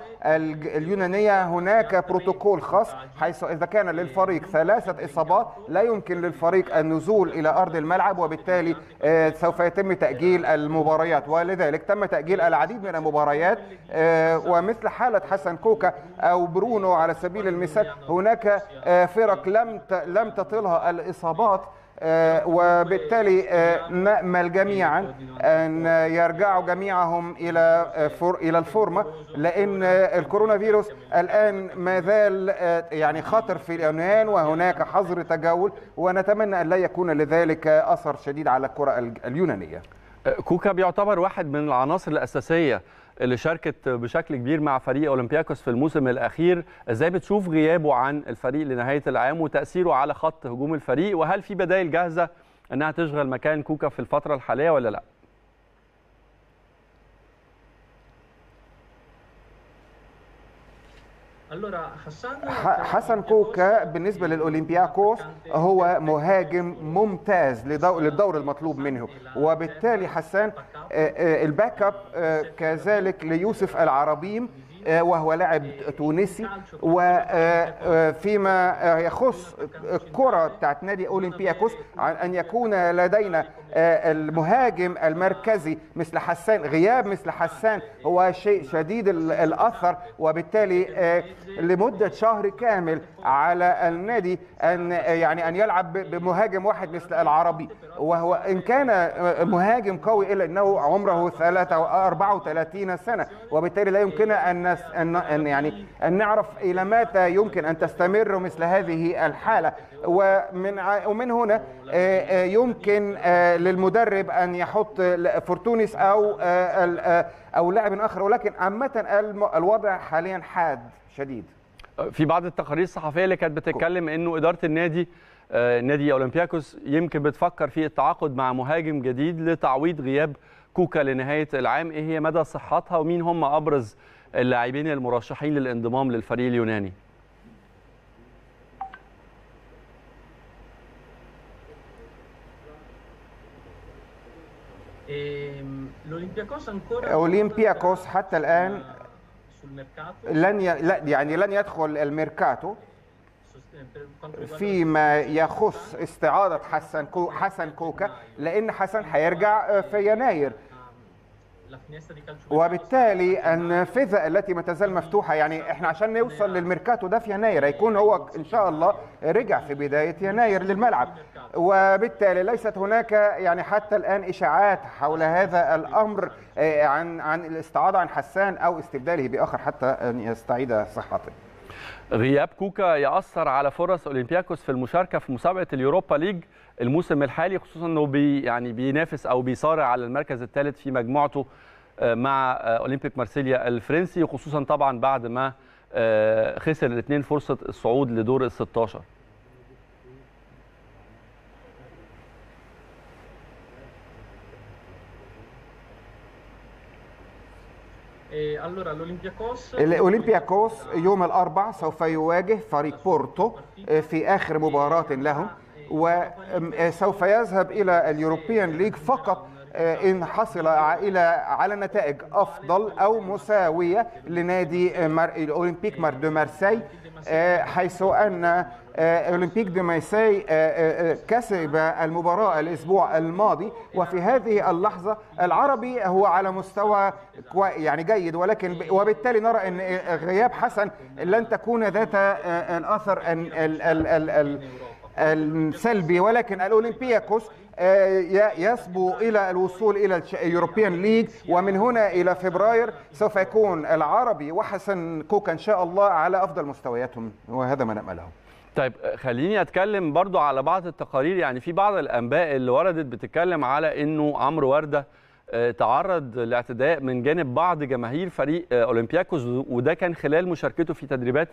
اليونانية هناك بروتوكول خاص حيث إذا كان للفريق ثلاثة إصابات لا يمكن للفريق النزول إلى أرض الملعب وبالتالي آه، سوف يتم تأجيل المباريات ولذلك تم تأجيل العديد من المباريات آه، ومثل حالة حسن كوكا أو برونو على سبيل المثال هناك آه، فرق لم لم تطلها الإصابات آه، وبالتالي آه، نأمل جميعا أن يرجعوا جميعهم إلى آه، إلى الفورمة لأن الكورونا فيروس الآن ما زال يعني خطر في اليونان وهناك حظر تجول ونتمنى أن لا يكون لذلك أثر شديد على الكرة اليونانية كوكا بيعتبر واحد من العناصر الأساسية اللي شاركت بشكل كبير مع فريق اولمبياكوس في الموسم الاخير ازاي بتشوف غيابه عن الفريق لنهايه العام وتاثيره على خط هجوم الفريق وهل في بدائل جاهزه انها تشغل مكان كوكا في الفتره الحاليه ولا لا حسن كوكا بالنسبة للأولمبياكوس هو مهاجم ممتاز للدور المطلوب منه وبالتالي حسان الباك اب كذلك ليوسف العربيم آه، وهو لاعب تونسي وفيما آه، آه، يخص الكرة بتاعت نادي أولمبياكوس عن أن يكون لدينا آه، المهاجم المركزي مثل حسان غياب مثل حسان هو شيء شديد الاثر وبالتالي آه، لمده شهر كامل على النادي ان آه، يعني ان يلعب بمهاجم واحد مثل العربي وهو ان كان مهاجم قوي الا انه عمره 34 سنه وبالتالي لا يمكن ان ان يعني ان نعرف الى متى يمكن ان تستمر مثل هذه الحاله ومن ومن هنا يمكن للمدرب ان يحط فورتونيس او آه، آه، او لاعب اخر ولكن عامه الوضع حاليا حاد شديد في بعض التقارير الصحفيه اللي كانت بتتكلم انه اداره النادي آه، نادي اولمبياكوس يمكن بتفكر في التعاقد مع مهاجم جديد لتعويض غياب كوكا لنهايه العام ايه هي مدى صحتها ومين هم ابرز اللاعبين المرشحين للانضمام للفريق اليوناني اولمبياكوس حتى الان لن ي... لا يعني لن يدخل الميركاتو فيما يخص استعاده حسن كو... حسن كوكا لان حسن هيرجع في يناير وبالتالي النافذه التي ما تزال مفتوحه يعني احنا عشان نوصل يعني للميركاتو ده في يناير هيكون يعني هو ان شاء الله رجع في بدايه يناير للملعب وبالتالي ليست هناك يعني حتى الان اشاعات حول هذا الامر آه، عن عن الاستعاضه عن حسان او استبداله باخر حتى ان يستعيد صحته غياب كوكا ياثر على فرص اولمبياكوس في المشاركه في مسابقه اليوروبا ليج الموسم الحالي خصوصا انه بي يعني بينافس او بيصارع على المركز الثالث في مجموعته آه، مع آه، اولمبيك مارسيليا الفرنسي وخصوصا طبعا بعد ما آه، خسر الاثنين فرصه الصعود لدور إيه، ال 16 الأولمبياكوس يوم الأربع سوف يواجه فريق بورتو في آخر مباراة لهم وسوف يذهب إلى اليوروبيان ليج فقط آه، إن حصل إلى على نتائج أفضل أو مساوية لنادي مر... الأولمبيك مار دو مارسي آه، حيث أن آه، أولمبيك دو مارسي كسب المباراة الأسبوع الماضي وفي هذه اللحظة العربي هو على مستوى يعني جيد ولكن وبالتالي نرى أن غياب حسن لن تكون ذات الأثر ال... ال... ال... السلبي ولكن الاولمبياكوس آه، يصبو الى الوصول الى اليوروبيان ليج ومن هنا الى فبراير سوف يكون العربي وحسن كوكا ان شاء الله على افضل مستوياتهم وهذا ما نامله طيب خليني اتكلم برضو على بعض التقارير يعني في بعض الانباء اللي وردت بتتكلم على انه عمرو ورده آه، تعرض لاعتداء من جانب بعض جماهير فريق آه، اولمبياكوس وده كان خلال مشاركته في تدريبات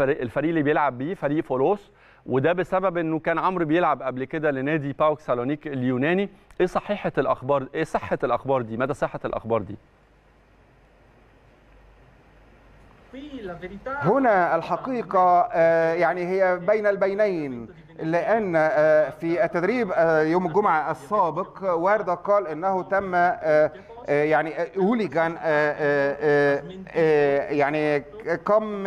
الفريق اللي بيلعب بيه فريق فولوس وده بسبب انه كان عمرو بيلعب قبل كده لنادي باوك سالونيك اليوناني ايه صحيحه الاخبار ايه صحه الاخبار دي مدى صحه الاخبار دي هنا الحقيقة آه، يعني هي بين البينين لأن آه، في التدريب آه، يوم الجمعة السابق واردة قال أنه تم يعني هوليجان يعني قام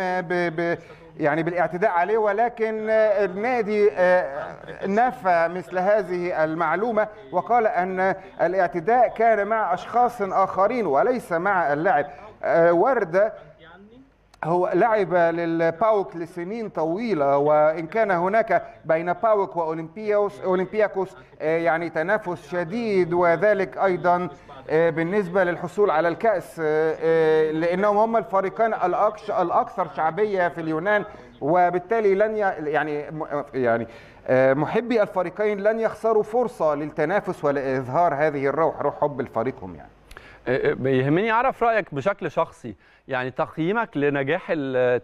يعني بالاعتداء عليه ولكن النادي آه، نفى مثل هذه المعلومة وقال أن الاعتداء كان مع أشخاص آخرين وليس مع اللاعب آه، وردة هو لعب للباوك لسنين طويلة وإن كان هناك بين باوك وأولمبياوس أولمبياكوس آه، يعني تنافس شديد وذلك أيضا آه، بالنسبة للحصول على الكأس آه، لأنهم هم الفريقان الأكثر شعبية في اليونان وبالتالي لن يعني يعني محبي الفريقين لن يخسروا فرصة للتنافس ولإظهار هذه الروح روح حب الفريقهم يعني بيهمني أعرف رأيك بشكل شخصي يعني تقييمك لنجاح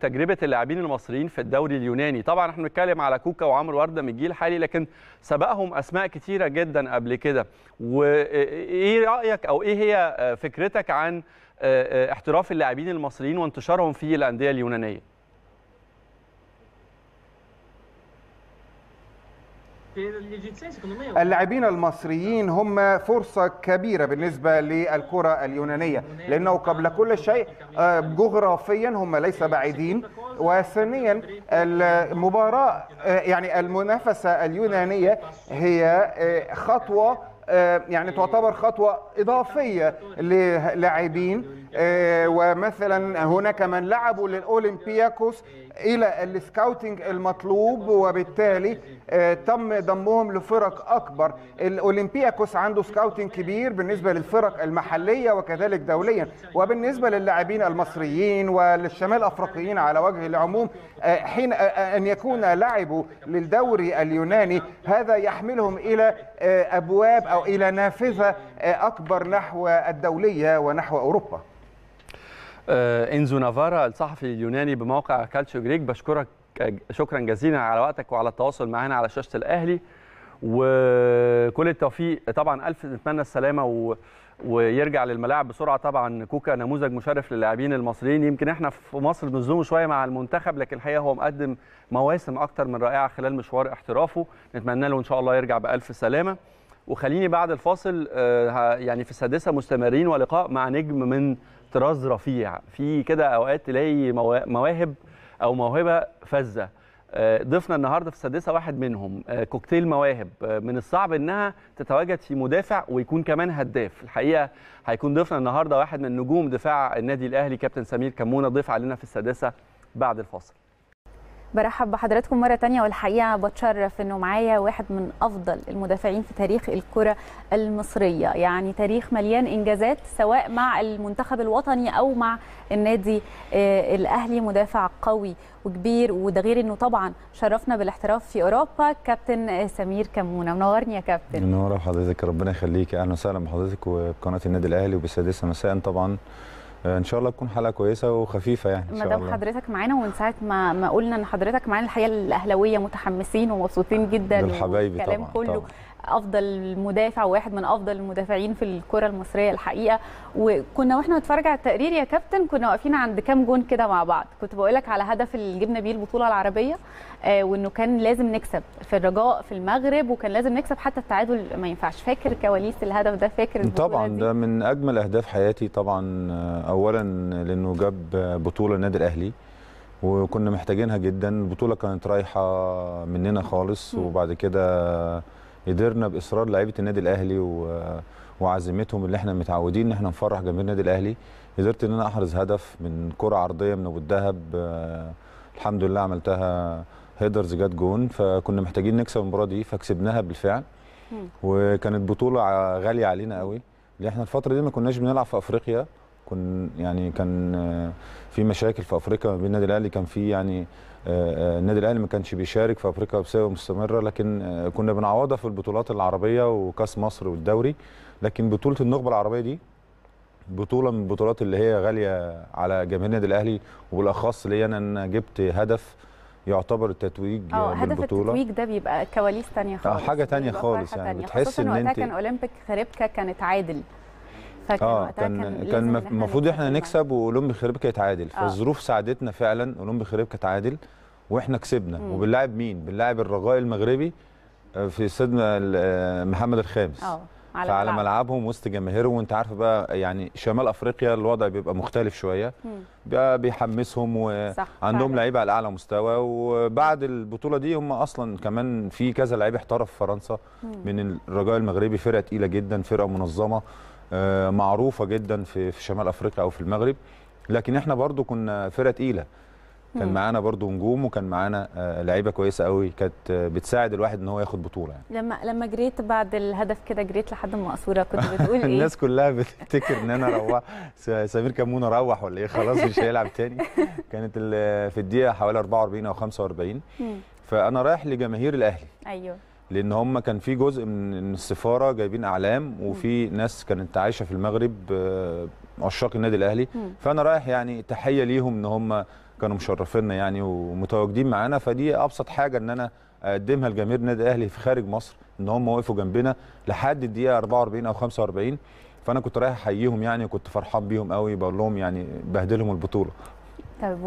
تجربه اللاعبين المصريين في الدوري اليوناني طبعا احنا بنتكلم على كوكا وعمرو ورده من الجيل الحالي لكن سبقهم اسماء كتيره جدا قبل كده وايه رايك او ايه هي فكرتك عن آه، آه، احتراف اللاعبين المصريين وانتشارهم في الانديه اليونانيه اللاعبين المصريين هم فرصة كبيرة بالنسبة للكرة اليونانية لأنه قبل كل شيء آه، جغرافيا هم ليس بعيدين وثانيا المباراة آه، يعني المنافسة اليونانية هي آه، خطوة يعني تعتبر خطوة إضافية للاعبين ومثلا هناك من لعبوا للأولمبياكوس الى السكاوتنج المطلوب وبالتالي آه، تم ضمهم لفرق اكبر الاولمبياكوس عنده سكاوتنج كبير بالنسبه للفرق المحليه وكذلك دوليا وبالنسبه للاعبين المصريين وللشمال افريقيين على وجه العموم آه، حين آه، ان يكون لعبوا للدوري اليوناني هذا يحملهم الى ابواب او الى نافذه اكبر نحو الدوليه ونحو اوروبا آه، انزو نافارا الصحفي اليوناني بموقع كالتشو جريك بشكرك شكرا جزيلا على وقتك وعلى التواصل معنا على شاشه الاهلي وكل التوفيق طبعا الف نتمنى السلامه و... ويرجع للملاعب بسرعه طبعا كوكا نموذج مشرف للاعبين المصريين يمكن احنا في مصر بنظلمه شويه مع المنتخب لكن الحقيقه هو مقدم مواسم اكتر من رائعه خلال مشوار احترافه نتمنى له ان شاء الله يرجع بالف سلامه وخليني بعد الفاصل آه، يعني في السادسه مستمرين ولقاء مع نجم من طراز رفيع في كده اوقات تلاقي مواهب او موهبه فذه آه، ضفنا النهارده في السادسه واحد منهم آه، كوكتيل مواهب آه، من الصعب انها تتواجد في مدافع ويكون كمان هداف الحقيقه هيكون ضيفنا النهارده واحد من نجوم دفاع النادي الاهلي كابتن سمير كمونه ضيف علينا في السادسه بعد الفاصل برحب بحضراتكم مره تانية والحقيقه بتشرف انه معايا واحد من افضل المدافعين في تاريخ الكره المصريه يعني تاريخ مليان انجازات سواء مع المنتخب الوطني او مع النادي آه، الاهلي مدافع قوي وكبير وده غير انه طبعا شرفنا بالاحتراف في اوروبا كابتن آه، سمير كمونه منورني يا كابتن منوره حضرتك ربنا يخليك اهلا وسهلا بحضرتك وبقناه النادي الاهلي وبالسادسه مساء طبعا آه، ان شاء الله تكون حلقه كويسه وخفيفه يعني ان شاء الله مدام حضرتك معانا ومن ساعه ما ما قلنا ان حضرتك معانا الحقيقه الاهلاويه متحمسين ومبسوطين جدا الكلام كله طبعا. افضل مدافع وواحد من افضل المدافعين في الكره المصريه الحقيقه وكنا واحنا بنتفرج على التقرير يا كابتن كنا واقفين عند كام جون كده مع بعض كنت بقول لك على هدف اللي جبنا بيه البطوله العربيه آه وانه كان لازم نكسب في الرجاء في المغرب وكان لازم نكسب حتى التعادل ما ينفعش فاكر كواليس الهدف ده فاكر طبعا دي. ده من اجمل اهداف حياتي طبعا آه، اولا لانه جاب بطوله النادي الاهلي وكنا محتاجينها جدا البطوله كانت رايحه مننا خالص وبعد كده قدرنا باصرار لعيبه النادي الاهلي و... وعزيمتهم اللي احنا متعودين ان احنا نفرح جماهير النادي الاهلي قدرت ان انا احرز هدف من كره عرضيه من ابو الذهب آه، الحمد لله عملتها هيدرز جت جون فكنا محتاجين نكسب المباراه دي فكسبناها بالفعل وكانت بطوله غاليه علينا قوي اللي احنا الفتره دي ما كناش بنلعب في افريقيا كن يعني كان آه، في مشاكل في افريقيا ما بين النادي الاهلي كان في يعني النادي الاهلي ما كانش بيشارك في افريقيا بسبب مستمره لكن آه، كنا بنعوضها في البطولات العربيه وكاس مصر والدوري لكن بطوله النخبه العربيه دي بطوله من البطولات اللي هي غاليه على جماهير النادي الاهلي وبالاخص ليا انا انا جبت هدف يعتبر التتويج اه هدف التتويج ده بيبقى كواليس ثانيه آه، خالص حاجه ثانيه خالص يعني بتحس ان انت كان اولمبيك خريبكا كانت عادل فاكر آه كان كان المفروض احنا نكسب واولمبي كانت يتعادل آه. فالظروف ساعدتنا فعلا اولمبي كانت عادل واحنا كسبنا مم. وبنلاعب مين بنلاعب الرجاء المغربي آه، في استاد آه، محمد الخامس اه على فعلى ملعبهم وسط جماهيرهم وانت عارف بقى يعني شمال افريقيا الوضع بيبقى مختلف شويه بقى بيحمسهم وعندهم لعيبه على اعلى مستوى وبعد البطوله دي هم اصلا كمان في كذا لعيب احترف في فرنسا مم. من الرجاء المغربي فرقه تقيله جدا فرقه منظمه آه، معروفه جدا في في شمال افريقيا او في المغرب لكن احنا برضو كنا فرقه تقيله كان معانا برضو نجوم وكان معانا آه، لعيبه كويسه قوي كانت آه، بتساعد الواحد ان هو ياخد بطوله يعني. لما لما جريت بعد الهدف كده جريت لحد المقصوره كنت بتقول ايه الناس كلها بتفتكر ان انا روح سمير كمون روح ولا ايه خلاص مش هيلعب تاني كانت في الدقيقه حوالي 44 او 45 فانا رايح لجماهير الاهلي ايوه لان هم كان في جزء من السفاره جايبين اعلام وفي ناس كانت عايشه في المغرب آه، عشاق النادي الاهلي فانا رايح يعني تحيه ليهم ان هم كانوا مشرفينا يعني ومتواجدين معانا فدي ابسط حاجه ان انا اقدمها لجماهير النادي الاهلي في خارج مصر ان هم وقفوا جنبنا لحد الدقيقه 44 او 45 فانا كنت رايح احييهم يعني وكنت فرحان بيهم قوي بقول لهم يعني بهدلهم البطوله طب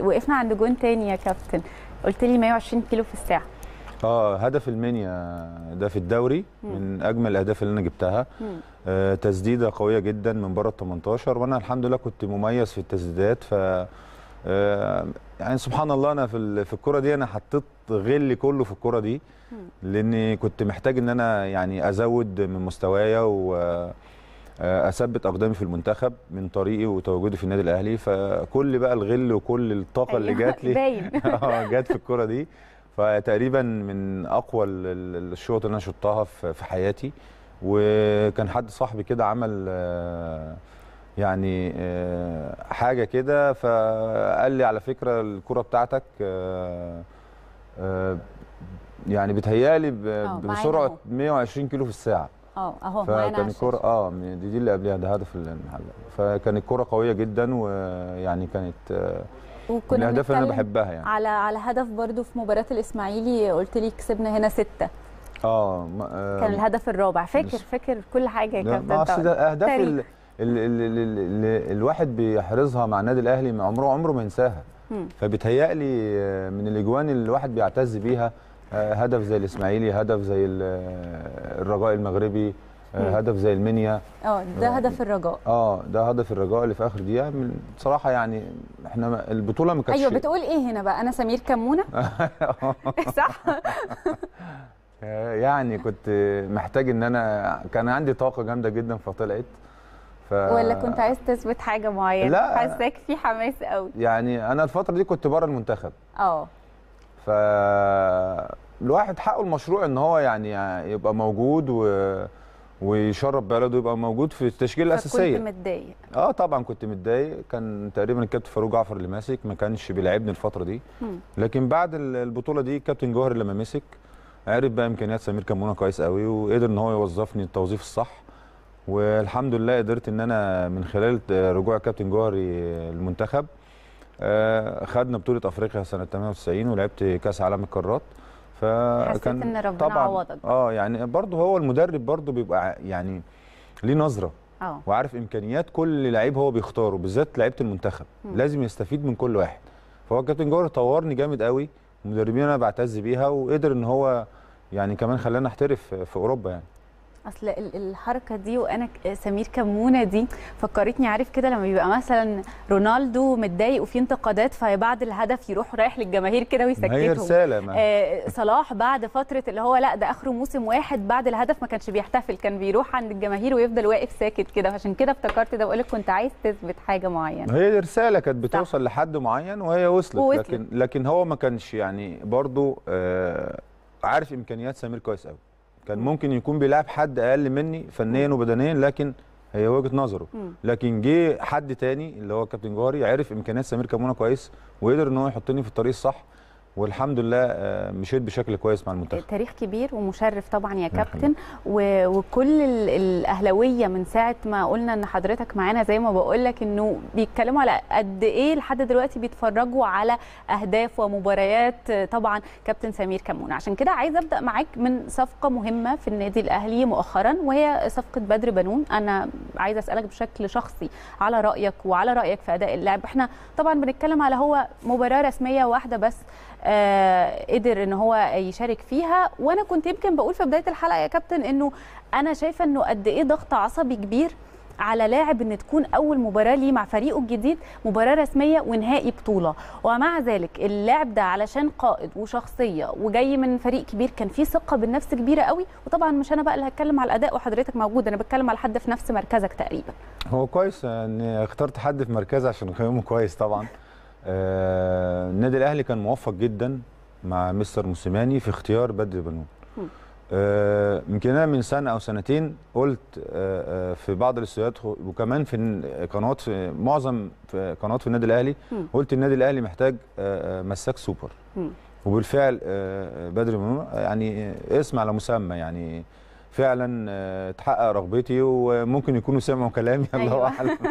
وقفنا عند جون تاني يا كابتن قلت لي 120 كيلو في الساعه اه هدف المنيا ده في الدوري مم. من اجمل الاهداف اللي انا جبتها آه تسديده قويه جدا من بره ال 18 وانا الحمد لله كنت مميز في التسديدات ف آه يعني سبحان الله انا في في الكره دي انا حطيت غلي كله في الكره دي لاني كنت محتاج ان انا يعني ازود من مستوايا و آه، اثبت اقدامي في المنتخب من طريقي وتواجدي في النادي الاهلي فكل بقى الغل وكل الطاقه اللي أيوة، جات لي اه جات في الكره دي فتقريبا من اقوى الشوط اللي انا شطتها في حياتي وكان حد صاحبي كده عمل آه، يعني آه، حاجه كده فقال لي على فكره الكره بتاعتك آه، يعني بتهيالي بسرعه 120 كيلو في الساعه اه اهو فكان الكره اه دي, دي اللي قبلها ده هدف المحله فكانت الكره قويه جدا ويعني كانت وكنا الاهداف اللي انا بحبها يعني على على هدف برضو في مباراه الاسماعيلي قلت لي كسبنا هنا سته اه, آه، كان الهدف الرابع فاكر فاكر كل حاجه يا كابتن ده اهداف ده الاهداف اللي الواحد بيحرزها مع النادي الاهلي من عمره عمره ما ينساها فبيتهيألي آه، من الاجوان اللي الواحد بيعتز بيها آه، هدف زي الاسماعيلي هدف زي الرجاء المغربي آه، هدف زي المنيا اه ده آه، هدف الرجاء اه ده هدف الرجاء اللي في اخر دقيقه بصراحه يعني احنا البطوله ما كانتش ايوه بتقول ايه هنا بقى انا سمير كمونه صح يعني كنت محتاج ان انا كان عندي طاقه جامده جدا فطلعت ف... ولا كنت عايز تثبت حاجه معينه لا حاساك في حماس قوي يعني انا الفتره دي كنت بره المنتخب اه ف الواحد حقه المشروع ان هو يعني يبقى موجود و ويشرب بلده يبقى موجود في التشكيله الاساسيه كنت متضايق اه طبعا كنت متضايق كان تقريبا الكابتن فاروق جعفر اللي ماسك ما كانش بيلعبني الفتره دي لكن بعد البطوله دي كابتن جوهر لما مسك عرف بقى امكانيات سمير كمونه كويس قوي وقدر ان هو يوظفني التوظيف الصح والحمد لله قدرت ان انا من خلال رجوع كابتن جوهري المنتخب آه، خدنا بطوله افريقيا سنه 98 ولعبت كاس عالم القارات فكان ان ربنا طبعا عوضك اه يعني برضه هو المدرب برضه بيبقى يعني ليه نظره أوه. وعارف امكانيات كل لعيب هو بيختاره بالذات لعيبه المنتخب م. لازم يستفيد من كل واحد فهو الكابتن جوهر طورني جامد قوي المدربين انا بعتز بيها وقدر ان هو يعني كمان خلاني احترف في اوروبا يعني اصل الحركه دي وانا سمير كمونه دي فكرتني عارف كده لما بيبقى مثلا رونالدو متضايق وفي انتقادات فبعد الهدف يروح رايح للجماهير كده ويسكتهم هي رساله ما. آه صلاح بعد فتره اللي هو لا ده اخره موسم واحد بعد الهدف ما كانش بيحتفل كان بيروح عند الجماهير ويفضل واقف ساكت كده عشان كده افتكرت ده بقول لك كنت عايز تثبت حاجه معينه هي رساله كانت بتوصل لحد معين وهي وصلت ووصلت. لكن لكن هو ما كانش يعني برضو آه عارف امكانيات سمير كويس قوي كان ممكن يكون بيلعب حد اقل مني فنيا وبدنيا لكن هي وجهه نظره لكن جه حد تاني اللي هو كابتن جوهري عرف امكانيات سمير كمونه كويس وقدر ان هو يحطني في الطريق الصح والحمد لله آه، مشيت بشكل كويس مع المنتخب تاريخ كبير ومشرف طبعا يا كابتن و... وكل الاهلاويه من ساعه ما قلنا ان حضرتك معانا زي ما بقول لك انه بيتكلموا على قد ايه لحد دلوقتي بيتفرجوا على اهداف ومباريات طبعا كابتن سمير كمون عشان كده عايز ابدا معاك من صفقه مهمه في النادي الاهلي مؤخرا وهي صفقه بدر بنون انا عايزه اسالك بشكل شخصي على رايك وعلى رايك في اداء اللاعب احنا طبعا بنتكلم على هو مباراه رسميه واحده بس آه، قدر ان هو يشارك فيها وانا كنت يمكن بقول في بدايه الحلقه يا كابتن انه انا شايفه انه قد ايه ضغط عصبي كبير على لاعب ان تكون اول مباراه ليه مع فريقه الجديد مباراه رسميه ونهائي بطوله ومع ذلك اللاعب ده علشان قائد وشخصيه وجاي من فريق كبير كان فيه ثقه بالنفس كبيره قوي وطبعا مش انا بقى اللي هتكلم على الاداء وحضرتك موجود انا بتكلم على حد في نفس مركزك تقريبا هو كويس ان اخترت حد في مركزه عشان قيمه كويس طبعا آه، النادي الاهلي كان موفق جدا مع مستر موسيماني في اختيار بدر بنون آه، يمكن انا من سنه او سنتين قلت آه، في بعض الاستوديوهات وكمان في قنوات في معظم في قنوات في النادي الاهلي قلت النادي الاهلي محتاج مساك سوبر وبالفعل بدر بنون يعني اسم على مسمى يعني فعلا تحقق رغبتي وممكن يكونوا سمعوا كلامي الله أيوة. اعلم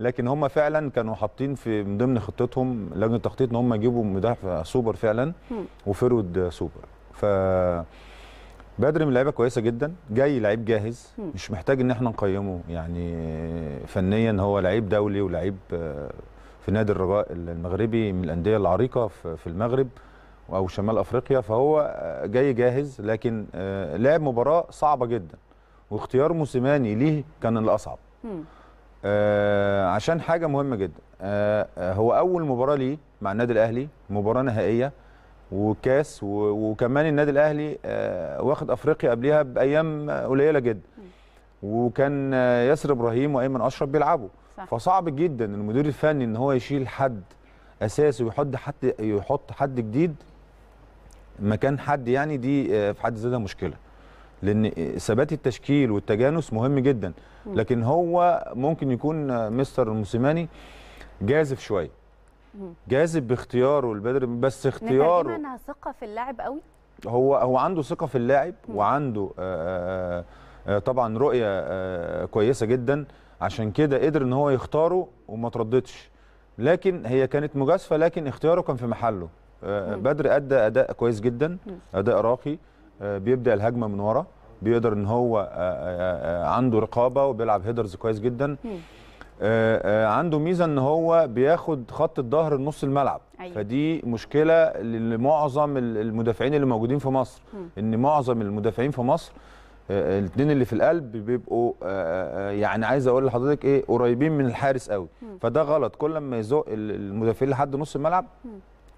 لكن هم فعلا كانوا حاطين في من ضمن خطتهم لجنه التخطيط ان هم يجيبوا مدافع سوبر فعلا وفرود سوبر ف بدر من لعيبه كويسه جدا جاي لعيب جاهز مش محتاج ان احنا نقيمه يعني فنيا هو لعيب دولي ولعيب آه، في نادي الرجاء المغربي من الانديه العريقه في المغرب او شمال افريقيا فهو آه، جاي جاهز لكن آه، لعب مباراه صعبه جدا واختيار موسيماني ليه كان الاصعب آه، عشان حاجه مهمه جدا آه، آه، هو اول مباراه ليه مع النادي الاهلي مباراه نهائيه وكاس وكمان النادي الاهلي واخد افريقيا قبلها بايام قليله جدا وكان ياسر ابراهيم وايمن اشرف بيلعبوا فصعب جدا المدير الفني ان هو يشيل حد اساسي ويحط حد يحط حد جديد مكان حد يعني دي في حد ذاتها مشكله لان ثبات التشكيل والتجانس مهم جدا لكن هو ممكن يكون مستر موسيماني جازف شويه جازف باختياره البدر بس اختياره منها ثقه في اللاعب قوي هو هو عنده ثقه في اللاعب وعنده آآ آه، آآ آه، آه، طبعا رؤيه كويسه جدا عشان كده قدر ان هو يختاره وما ترددش لكن هي كانت مجازفه لكن اختياره كان في محله بدر ادى اداء كويس جدا اداء راقي آه، بيبدا الهجمه من ورا بيقدر ان هو آه، آه، عنده رقابه وبيلعب هيدرز كويس جدا عنده ميزه ان هو بياخد خط الظهر نص الملعب أيوة. فدي مشكله لمعظم المدافعين اللي موجودين في مصر ان معظم المدافعين في مصر الاثنين اللي في القلب بيبقوا يعني عايز اقول لحضرتك ايه قريبين من الحارس قوي فده غلط كل ما يزق المدافعين لحد نص الملعب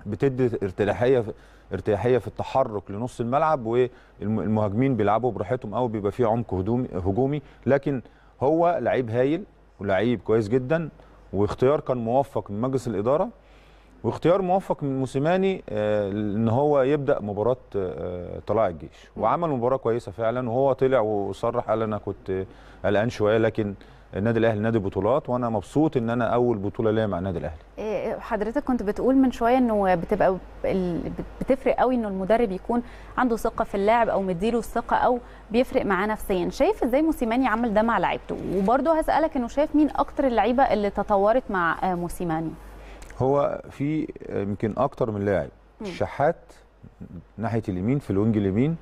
بتدي ارتياحيه ارتياحيه في التحرك لنص الملعب والمهاجمين بيلعبوا براحتهم قوي بيبقى فيه عمق هجومي لكن هو لعيب هايل ولعيب كويس جدا واختيار كان موفق من مجلس الاداره واختيار موفق من موسيماني آه، ان هو يبدا مباراه آه، طلائع الجيش وعمل مباراه كويسه فعلا وهو طلع وصرح قال انا كنت قلقان شويه لكن النادي الاهلي نادي بطولات وانا مبسوط ان انا اول بطوله ليا مع النادي الاهلي إيه، حضرتك كنت بتقول من شويه انه بتبقى بتفرق قوي انه المدرب يكون عنده ثقه في اللاعب او مديله الثقه او بيفرق معاه نفسيا شايف ازاي موسيماني عمل ده مع لعيبته وبرده هسالك انه شايف مين اكتر اللعيبه اللي تطورت مع آه، موسيماني هو في آه، يمكن اكتر من لاعب شحات ناحيه اليمين في الوينج اليمين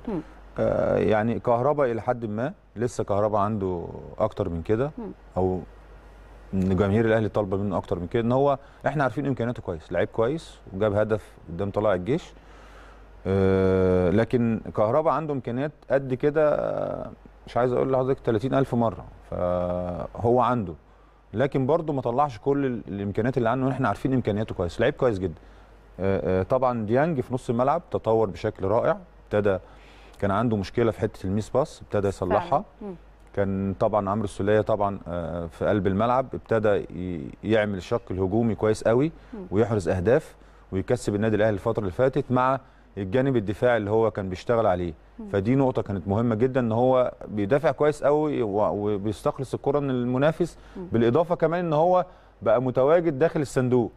آه يعني كهرباء الى حد ما لسه كهربا عنده اكتر من كده او جماهير الاهلي طالبه منه اكتر من كده ان هو احنا عارفين امكانياته كويس لعيب كويس وجاب هدف قدام طلائع الجيش أه لكن كهربا عنده امكانيات قد كده مش عايز اقول لحضرتك 30000 مره فهو عنده لكن برضه ما طلعش كل الامكانيات اللي عنده احنا عارفين امكانياته كويس لعيب كويس جدا آه،, أه طبعا ديانج في نص الملعب تطور بشكل رائع ابتدى كان عنده مشكله في حته الميس باس ابتدى يصلحها كان طبعا عمرو السوليه طبعا آه، في قلب الملعب ابتدى يعمل الشق الهجومي كويس قوي ويحرز اهداف ويكسب النادي الاهلي الفتره اللي فاتت مع الجانب الدفاعي اللي هو كان بيشتغل عليه فدي نقطه كانت مهمه جدا ان هو بيدافع كويس قوي وبيستخلص الكره من المنافس بالاضافه كمان ان هو بقى متواجد داخل الصندوق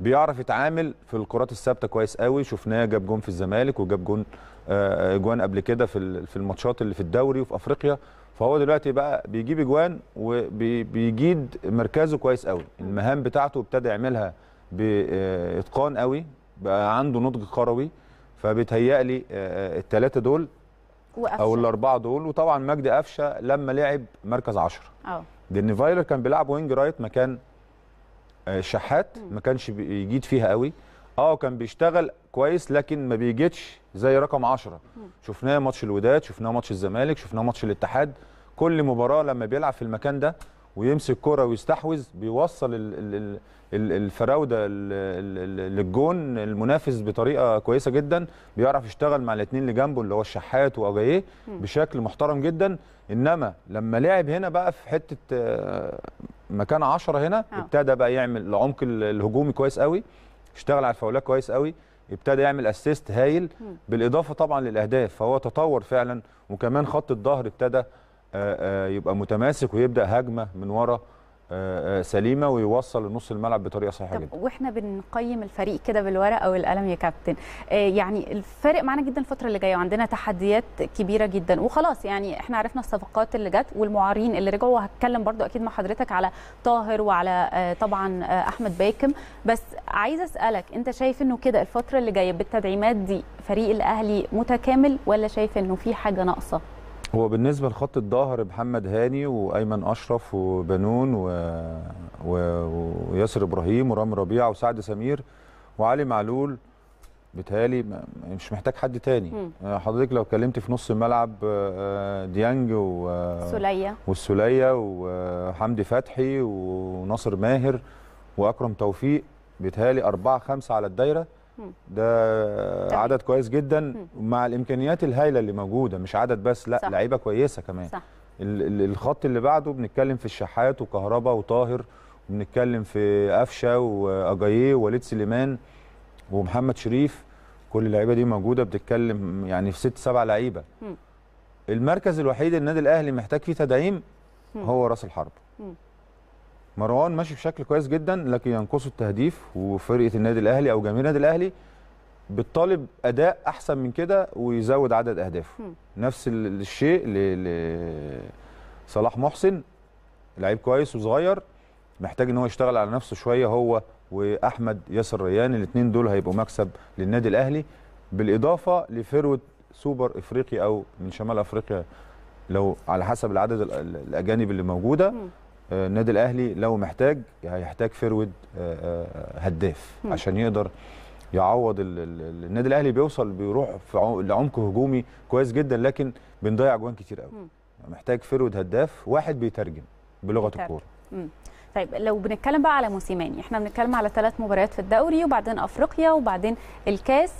بيعرف يتعامل في الكرات الثابته كويس قوي شفناه جاب جون في الزمالك وجاب جون آه، اجوان قبل كده في في الماتشات اللي في الدوري وفي افريقيا فهو دلوقتي بقى بيجيب اجوان وبيجيد مركزه كويس قوي المهام بتاعته ابتدى يعملها باتقان قوي بقى عنده نضج كروي فبيتهيألي آه، آه، الثلاثه دول وقفشة. او الاربعه دول وطبعا مجدي قفشه لما لعب مركز 10 اه لان فايلر كان بيلعب وينج رايت مكان آه، شحات ما كانش بيجيد فيها قوي اه كان بيشتغل كويس لكن ما بيجيتش زي رقم 10 شفناه ماتش الوداد شفناه ماتش الزمالك شفناه ماتش الاتحاد كل مباراه لما بيلعب في المكان ده ويمسك كرة ويستحوذ بيوصل الفراوده للجون المنافس بطريقه كويسه جدا بيعرف يشتغل مع الاثنين اللي جنبه اللي هو الشحات واجايه بشكل محترم جدا انما لما لعب هنا بقى في حته آه، مكان 10 هنا آه. ابتدى بقى يعمل العمق الهجومي كويس قوي اشتغل على الفاولات كويس قوي ابتدى يعمل اسيست هايل بالاضافه طبعا للاهداف فهو تطور فعلا وكمان خط الظهر ابتدى آه، آه، يبقى متماسك ويبدا هجمه من ورا آه، سليمه ويوصل لنص الملعب بطريقه صحيحه جدا واحنا بنقيم الفريق كده بالورقه والقلم يا كابتن يعني الفارق معانا جدا الفتره اللي جايه وعندنا تحديات كبيره جدا وخلاص يعني احنا عرفنا الصفقات اللي جت والمعارين اللي رجعوا وهتكلم برضو اكيد مع حضرتك على طاهر وعلى طبعا احمد باكم بس عايزه اسالك انت شايف انه كده الفتره اللي جايه بالتدعيمات دي فريق الاهلي متكامل ولا شايف انه في حاجه ناقصه هو بالنسبه لخط الظهر محمد هاني وايمن اشرف وبنون و... و... وياسر ابراهيم ورامي ربيعه وسعد سمير وعلي معلول بيتهيألي مش محتاج حد تاني مم. آه، حضرتك لو اتكلمت في نص الملعب آه، آه، ديانج وسوليه والسوليه وحمدي فتحي وناصر ماهر واكرم توفيق بيتهيألي أربعة خمسة على الدايره ده طبعا. عدد كويس جدا مم. مع الامكانيات الهائله اللي موجوده مش عدد بس لا لعيبه كويسه كمان صح. الخط اللي بعده بنتكلم في الشحات وكهربا وطاهر وبنتكلم في قفشه واجاييه ووليد سليمان ومحمد شريف كل اللعيبه دي موجوده بتتكلم يعني في ست سبع لعيبه المركز الوحيد النادي الاهلي محتاج فيه تدعيم هو راس الحرب مروان ماشي بشكل كويس جدا لكن ينقصه التهديف وفرقه النادي الاهلي او جماهير النادي الاهلي بتطالب اداء احسن من كده ويزود عدد اهدافه نفس الشيء لصلاح محسن لعيب كويس وصغير محتاج ان هو يشتغل على نفسه شويه هو واحمد ياسر ريان الاثنين دول هيبقوا مكسب للنادي الاهلي بالاضافه لفروه سوبر افريقي او من شمال افريقيا لو على حسب العدد الاجانب اللي موجوده النادي آه، الاهلي لو محتاج هيحتاج فرود آه، آه، هداف عشان يقدر يعوض النادي الاهلي بيوصل بيروح في لعمق هجومي كويس جدا لكن بنضيع جوان كتير قوي محتاج فرود هداف واحد بيترجم بلغه الكوره طيب لو بنتكلم بقى على موسيماني احنا بنتكلم على ثلاث مباريات في الدوري وبعدين افريقيا وبعدين الكاس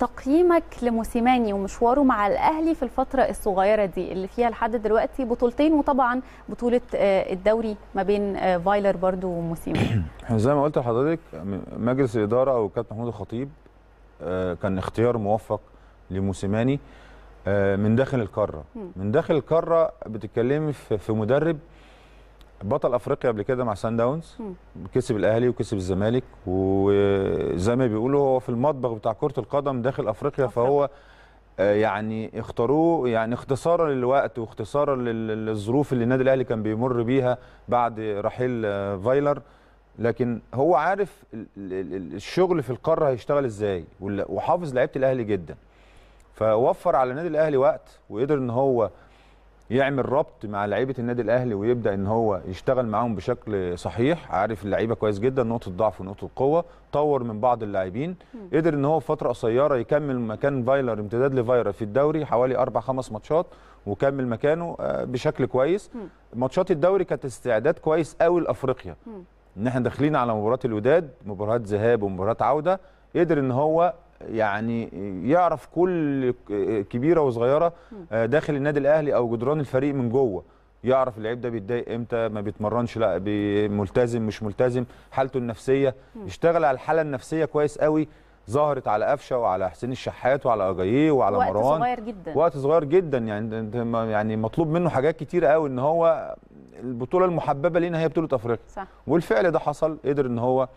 تقييمك لموسيماني ومشواره مع الاهلي في الفتره الصغيره دي اللي فيها لحد دلوقتي بطولتين وطبعا بطوله آه، الدوري ما بين آه، فايلر برضو وموسيماني يعني زي ما قلت لحضرتك مجلس الاداره او الكابتن محمود الخطيب آه، كان اختيار موفق لموسيماني من داخل القاره من داخل القاره بتتكلمي في مدرب بطل افريقيا قبل كده مع سان داونز كسب الاهلي وكسب الزمالك وزي ما بيقولوا هو في المطبخ بتاع كره القدم داخل افريقيا فهو آه، يعني اختاروه يعني اختصارا للوقت واختصارا للظروف اللي النادي الاهلي كان بيمر بيها بعد رحيل آه، فايلر لكن هو عارف الشغل في القاره هيشتغل ازاي وحافظ لعيبه الاهلي جدا فوفر على النادي الاهلي وقت وقدر ان هو يعمل ربط مع لعيبه النادي الاهلي ويبدا ان هو يشتغل معاهم بشكل صحيح عارف اللعيبه كويس جدا نقطه ضعف ونقطه قوه طور من بعض اللاعبين قدر ان هو في فتره قصيره يكمل مكان فايلر امتداد لفايلر في الدوري حوالي اربع خمس ماتشات وكمل مكانه آه، بشكل كويس ماتشات الدوري كانت استعداد كويس قوي لافريقيا ان احنا داخلين على مباراه الوداد مباراه ذهاب ومباراه عوده قدر ان هو يعني يعرف كل كبيره وصغيره آه، داخل النادي الاهلي او جدران الفريق من جوه يعرف اللعيب ده بيتضايق امتى ما بيتمرنش لا ملتزم مش ملتزم حالته النفسيه يشتغل على الحاله النفسيه كويس قوي ظهرت على قفشه وعلى حسين الشحات وعلى اجاييه وعلى وقت مروان وقت صغير جدا وقت صغير جدا يعني يعني مطلوب منه حاجات كتير قوي ان هو البطوله المحببه لينا هي بطوله افريقيا صح. والفعل ده حصل قدر ان هو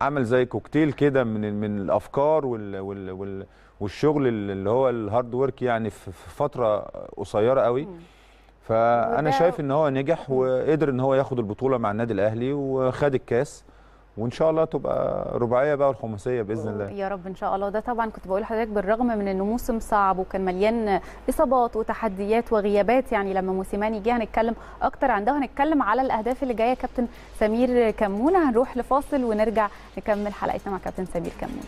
عمل زي كوكتيل كده من من الافكار وال وال وال والشغل اللي هو الهارد ورك يعني في فتره قصيره قوي فانا شايف ان هو نجح وقدر ان هو ياخد البطوله مع النادي الاهلي وخد الكاس وان شاء الله تبقى رباعيه بقى والخماسيه باذن الله يا رب ان شاء الله ده طبعا كنت بقول لحضرتك بالرغم من انه موسم صعب وكان مليان اصابات وتحديات وغيابات يعني لما موسيماني جه هنتكلم اكتر عن ده هنتكلم على الاهداف اللي جايه كابتن سمير كمونه هنروح لفاصل ونرجع نكمل حلقتنا مع كابتن سمير كمونه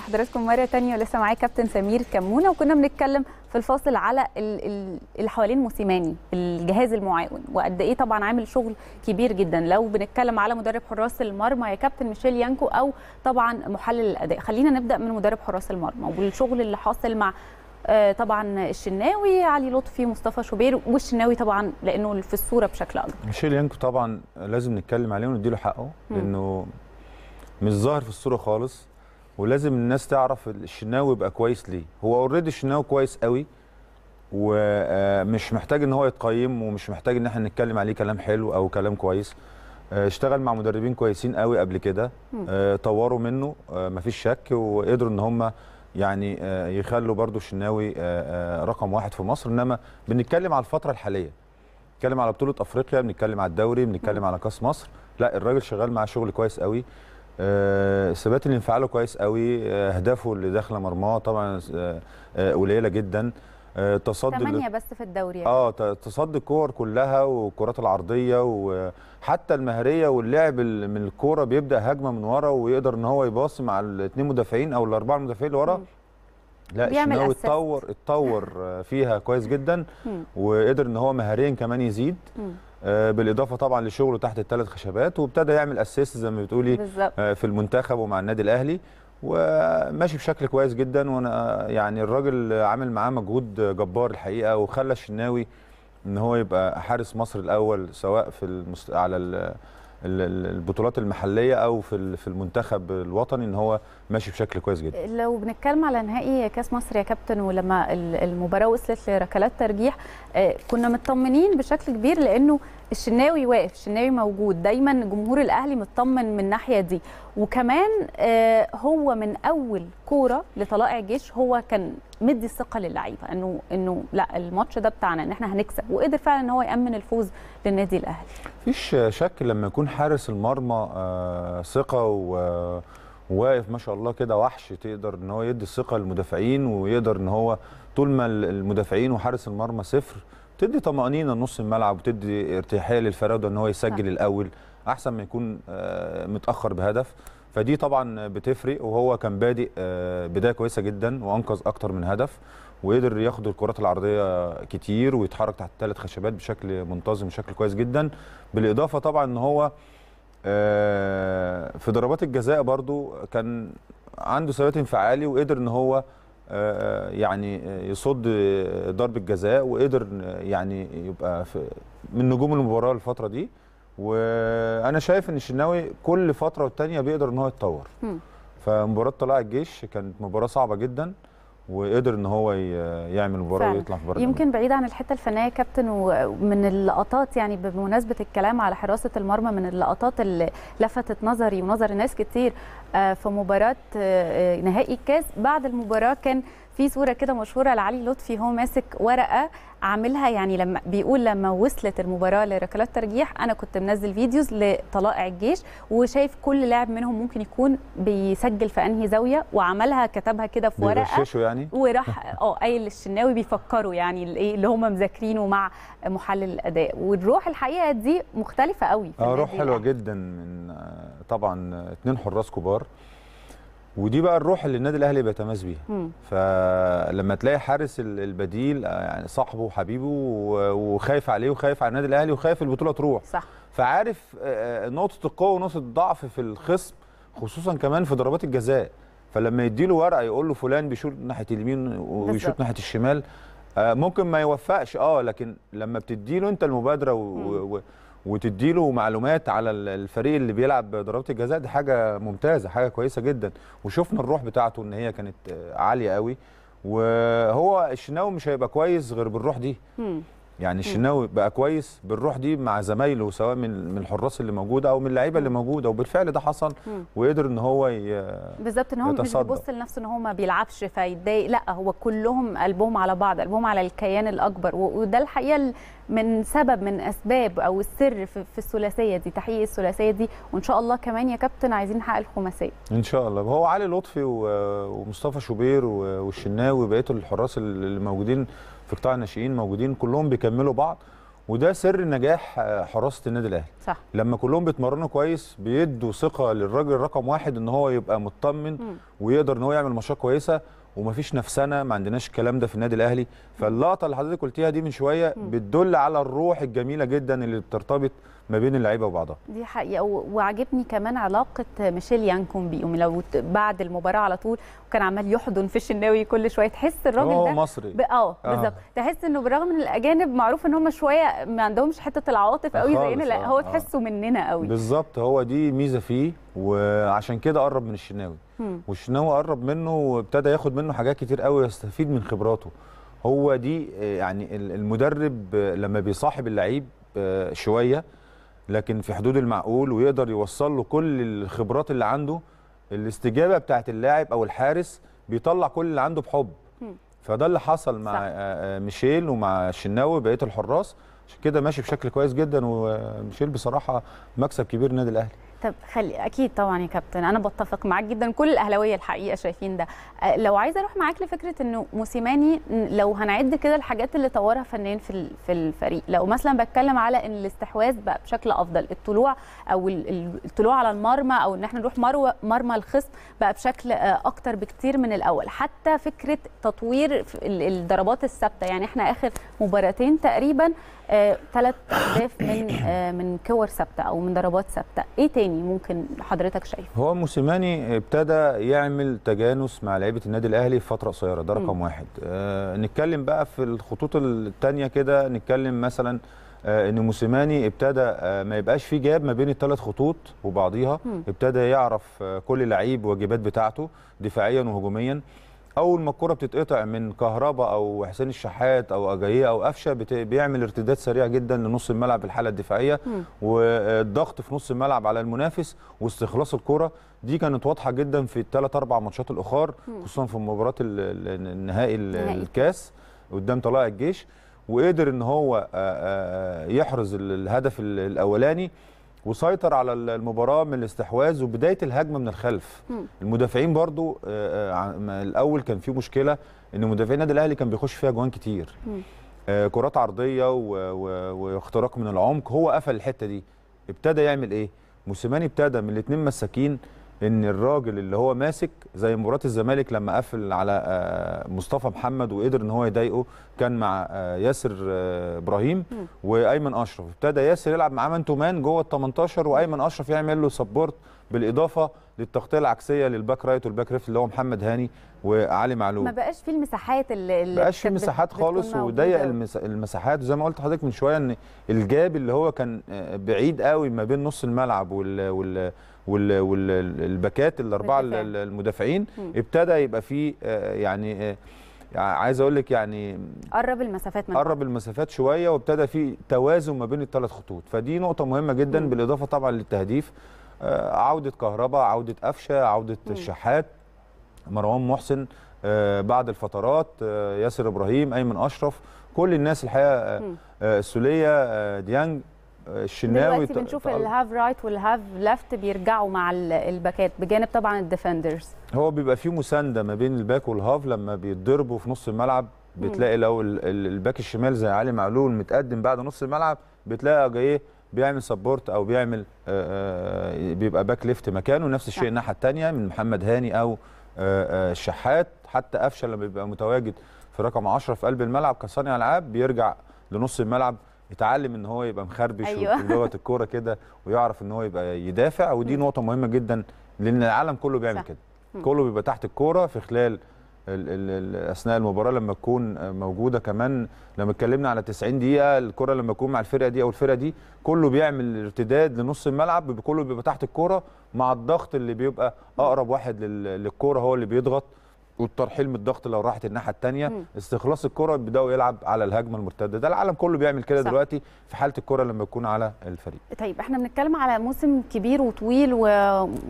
حضراتكم مرة تانية ولسه معايا كابتن سمير كمونة وكنا بنتكلم في الفاصل على اللي حوالين موسيماني الجهاز المعاون وقد ايه طبعا عامل شغل كبير جدا لو بنتكلم على مدرب حراس المرمى يا كابتن ميشيل يانكو او طبعا محلل الاداء خلينا نبدا من مدرب حراس المرمى والشغل اللي حاصل مع آه، طبعا الشناوي علي لطفي مصطفى شوبير والشناوي طبعا لانه في الصوره بشكل اكبر ميشيل يانكو طبعا لازم نتكلم عليه ونديله حقه لانه مش ظاهر في الصوره خالص ولازم الناس تعرف الشناوي يبقى كويس ليه هو اوريدي الشناوي كويس قوي ومش محتاج ان هو يتقيم ومش محتاج ان احنا نتكلم عليه كلام حلو او كلام كويس آه، اشتغل مع مدربين كويسين قوي قبل كده آه، طوروا منه آه، مفيش شك وقدروا ان هم يعني يخلوا برضو الشناوي رقم واحد في مصر انما بنتكلم على الفتره الحاليه بنتكلم على بطوله افريقيا بنتكلم على الدوري بنتكلم على كاس مصر لا الراجل شغال مع شغل كويس قوي آه، ثبات الانفعال كويس قوي اهدافه اللي داخله مرماه طبعا آه، آه، قليله جدا تصدي ثمانية بس في الدوري يعني. اه تصدي الكور كلها والكرات العرضيه وحتى المهريه واللعب من الكوره بيبدا هجمه من ورا ويقدر ان هو يباصي مع الاثنين مدافعين او الاربعه المدافعين اللي ورا لا الشناوي اتطور اتطور فيها كويس جدا وقدر ان هو مهاريا كمان يزيد آه، بالاضافه طبعا لشغله تحت الثلاث خشبات وابتدى يعمل اسيست زي ما بتقولي آه، في المنتخب ومع النادي الاهلي وماشي بشكل كويس جدا وانا آه، يعني الراجل عامل معاه مجهود جبار الحقيقه وخلى الشناوي ان هو يبقى حارس مصر الاول سواء في المست... على البطولات المحليه او في في المنتخب الوطني ان هو ماشي بشكل كويس جدا لو بنتكلم على نهائي كاس مصر يا كابتن ولما المباراه وصلت لركلات ترجيح آه، كنا مطمنين بشكل كبير لانه الشناوي واقف الشناوي موجود دايما جمهور الاهلي مطمن من الناحيه دي وكمان آه، هو من اول كوره لطلائع الجيش هو كان مدي الثقه للعيبه انه انه لا الماتش ده بتاعنا ان احنا هنكسب وقدر فعلا ان هو يامن الفوز للنادي الاهلي مفيش شك لما يكون حارس المرمى آه، ثقه و واقف ما شاء الله كده وحش تقدر ان هو يدي الثقه للمدافعين ويقدر ان هو طول ما المدافعين وحارس المرمى صفر تدي طمانينه لنص الملعب وتدي ارتياحيه للفراوده ان هو يسجل الاول احسن ما يكون آه، متاخر بهدف فدي طبعا بتفرق وهو كان بادئ آه، بدايه كويسه جدا وانقذ اكتر من هدف وقدر ياخد الكرات العرضيه كتير ويتحرك تحت الثلاث خشبات بشكل منتظم بشكل كويس جدا بالاضافه طبعا ان هو آه، في ضربات الجزاء برضو كان عنده ثبات انفعالي وقدر ان هو آه، آه، يعني يصد ضربه جزاء وقدر يعني يبقى في من نجوم المباراه الفتره دي وانا شايف ان الشناوي كل فتره والتانيه بيقدر ان هو يتطور فمباراه طلائع الجيش كانت مباراه صعبه جدا وقدر ان هو يعمل مباراه ويطلع في بره يمكن بعيد عن الحته الفنيه كابتن ومن اللقطات يعني بمناسبه الكلام على حراسه المرمى من اللقطات اللي لفتت نظري ونظر ناس كتير آه، في مباراه آه، آه، نهائي الكاس بعد المباراه كان في صوره كده مشهوره لعلي لطفي هو ماسك ورقه عاملها يعني لما بيقول لما وصلت المباراه لركلات ترجيح انا كنت منزل فيديوز لطلائع الجيش وشايف كل لاعب منهم ممكن يكون بيسجل في انهي زاويه وعملها كتبها كده في ورقه يعني وراح اه قايل للشناوي بيفكروا يعني الايه اللي هم مذاكرينه مع محلل الاداء والروح الحقيقه دي مختلفه قوي اه روح حلوه جدا من آه، طبعا اثنين حراس كبار ودي بقى الروح اللي النادي الاهلي بيتماس بيها فلما تلاقي حارس البديل آه، يعني صاحبه وحبيبه وخايف عليه وخايف على النادي الاهلي وخايف البطوله تروح صح فعارف آه، آه، نقطه القوه ونقطه الضعف في الخصم خصوصا كمان في ضربات الجزاء فلما يديله ورقه يقول له فلان بيشوط ناحيه اليمين ويشوط ناحيه الشمال ممكن ما يوفقش اه لكن لما بتديله انت المبادره و... له معلومات على الفريق اللي بيلعب ضربات الجزاء دي حاجه ممتازه حاجه كويسه جدا وشفنا الروح بتاعته ان هي كانت عاليه قوي وهو الشناوي مش هيبقى كويس غير بالروح دي يعني الشناوي بقى كويس بالروح دي مع زمايله سواء من من الحراس اللي موجوده او من اللعيبه اللي موجوده وبالفعل ده حصل وقدر ان هو بالظبط ان هو مش بيبص لنفسه ان هو ما بيلعبش فيتضايق لا هو كلهم قلبهم على بعض قلبهم على الكيان الاكبر وده الحقيقه من سبب من اسباب او السر في الثلاثيه دي تحقيق الثلاثيه دي وان شاء الله كمان يا كابتن عايزين نحقق الخماسيه ان شاء الله هو علي لطفي ومصطفى شوبير والشناوي وبقيه الحراس اللي موجودين في قطاع الناشئين موجودين كلهم بيكملوا بعض وده سر نجاح آه، حراسه النادي الاهلي صح. لما كلهم بيتمرنوا كويس بيدوا ثقه للراجل رقم واحد ان هو يبقى مطمن م. ويقدر ان هو يعمل ماتشات كويسه ومفيش نفسنا ما عندناش الكلام ده في النادي الاهلي فاللقطه اللي حضرتك قلتيها دي من شويه بتدل على الروح الجميله جدا اللي بترتبط ما بين اللعيبه وبعضها دي حقيقه وعجبني كمان علاقه ميشيل يانكومبي لو بعد المباراه على طول وكان عمال يحضن في الشناوي كل شويه تحس الراجل ده مصري ب... اه, آه. بالظبط تحس انه بالرغم ان الاجانب معروف ان هم شويه ما عندهمش حته العواطف قوي زينا لا آه، هو آه. تحسه مننا قوي بالظبط هو دي ميزه فيه وعشان كده قرب من الشناوي والشناوي قرب منه وابتدى ياخد منه حاجات كتير قوي يستفيد من خبراته هو دي يعني المدرب لما بيصاحب اللعيب شويه لكن في حدود المعقول ويقدر يوصل له كل الخبرات اللي عنده الاستجابه بتاعت اللاعب او الحارس بيطلع كل اللي عنده بحب فده اللي حصل مع صح. آه، آه، ميشيل ومع الشناوي بقيه الحراس عشان كده ماشي بشكل كويس جدا وميشيل بصراحه مكسب كبير نادي الاهلي طب خلي اكيد طبعا يا كابتن انا بتفق معاك جدا كل الاهلاويه الحقيقه شايفين ده آه، لو عايزه اروح معاك لفكره انه موسيماني لو هنعد كده الحاجات اللي طورها فنان في في الفريق لو مثلا بتكلم على ان الاستحواذ بقى بشكل افضل الطلوع او الطلوع على المرمى او ان احنا نروح مرمى الخصم بقى بشكل آه، اكتر بكتير من الاول حتى فكره تطوير الضربات الثابته يعني احنا اخر مباراتين تقريبا ثلاث آه، اهداف من آه، من كور ثابته او من ضربات ثابته ايه تاني ممكن حضرتك شايفه هو موسيماني ابتدى يعمل تجانس مع لعيبه النادي الاهلي في فتره قصيره ده رقم واحد آه نتكلم بقى في الخطوط الثانيه كده نتكلم مثلا آه ان موسيماني ابتدى آه ما يبقاش في جاب ما بين الثلاث خطوط وبعضيها ابتدى يعرف آه كل لعيب واجبات بتاعته دفاعيا وهجوميا اول ما الكره بتتقطع من كهربا او حسين الشحات او اجاييه او قفشه بيعمل ارتداد سريع جدا لنص الملعب الحاله الدفاعيه م. والضغط في نص الملعب على المنافس واستخلاص الكره دي كانت واضحه جدا في الثلاث اربع ماتشات الاخر خصوصا في مباراه النهائي الكاس قدام طلائع الجيش وقدر ان هو يحرز الهدف الاولاني وسيطر على المباراه من الاستحواذ وبدايه الهجمه من الخلف المدافعين برضو آه، آه، الاول كان في مشكله ان مدافعين النادي الاهلي كان بيخش فيها جوان كتير آه، كرات عرضيه واختراق من العمق هو قفل الحته دي ابتدى يعمل ايه موسيماني ابتدى من الاثنين مساكين ان الراجل اللي هو ماسك زي مباراه الزمالك لما قفل على آه، مصطفى محمد وقدر ان هو يضايقه كان مع آه، ياسر آه، ابراهيم وايمن اشرف ابتدى ياسر يلعب معاه مان تو مان جوه ال 18 وايمن اشرف يعمل له سبورت بالاضافه للتغطيه العكسيه للباك رايت والباك ليفت اللي هو محمد هاني وعلي معلول ما بقاش في المساحات اللي بقاش في مساحات خالص وضيق المساحات وزي ما قلت لحضرتك من شويه ان الجاب اللي هو كان بعيد قوي ما بين نص الملعب وال, وال والباكات الاربعه المدافعين ابتدى يبقى في آه، يعني آه، عايز اقول لك يعني قرب المسافات من قرب المسافات شويه وابتدى في توازن ما بين الثلاث خطوط فدي نقطه مهمه جدا م. بالاضافه طبعا للتهديف آه، عوده كهرباء عوده قفشه عوده م. الشحات مروان محسن بعد الفترات ياسر ابراهيم ايمن اشرف كل الناس الحقيقه السوليه ديانج الشناوي دلوقتي بنشوف الهاف رايت والهاف ليفت بيرجعوا مع الباكات بجانب طبعا الديفندرز هو بيبقى فيه مسانده ما بين الباك والهاف لما بيتضربوا في نص الملعب بتلاقي لو الباك الشمال زي علي معلول متقدم بعد نص الملعب بتلاقي جاي إيه، بيعمل سبورت او بيعمل آه، آه، بيبقى باك ليفت مكانه نفس الشيء نعم. الناحيه الثانيه من محمد هاني او آه، الشحات حتى قفشه لما بيبقى متواجد في رقم 10 في قلب الملعب كصانع العاب بيرجع لنص الملعب اتعلم ان هو يبقى مخربش أيوة. لغه الكوره كده ويعرف ان هو يبقى يدافع ودي نقطه مهمه جدا لان العالم كله بيعمل كده كله بيبقى تحت الكوره في خلال اثناء المباراه لما تكون موجوده كمان لما اتكلمنا على 90 دقيقه الكره لما تكون مع الفرقه دي او الفرقه دي كله بيعمل ارتداد لنص الملعب كله بيبقى تحت الكوره مع الضغط اللي بيبقى اقرب واحد للكوره هو اللي بيضغط والترحيل من الضغط لو راحت الناحيه الثانيه استخلاص الكره بيبداوا يلعب على الهجمه المرتده ده العالم كله بيعمل كده دلوقتي في حاله الكره لما يكون على الفريق طيب احنا بنتكلم على موسم كبير وطويل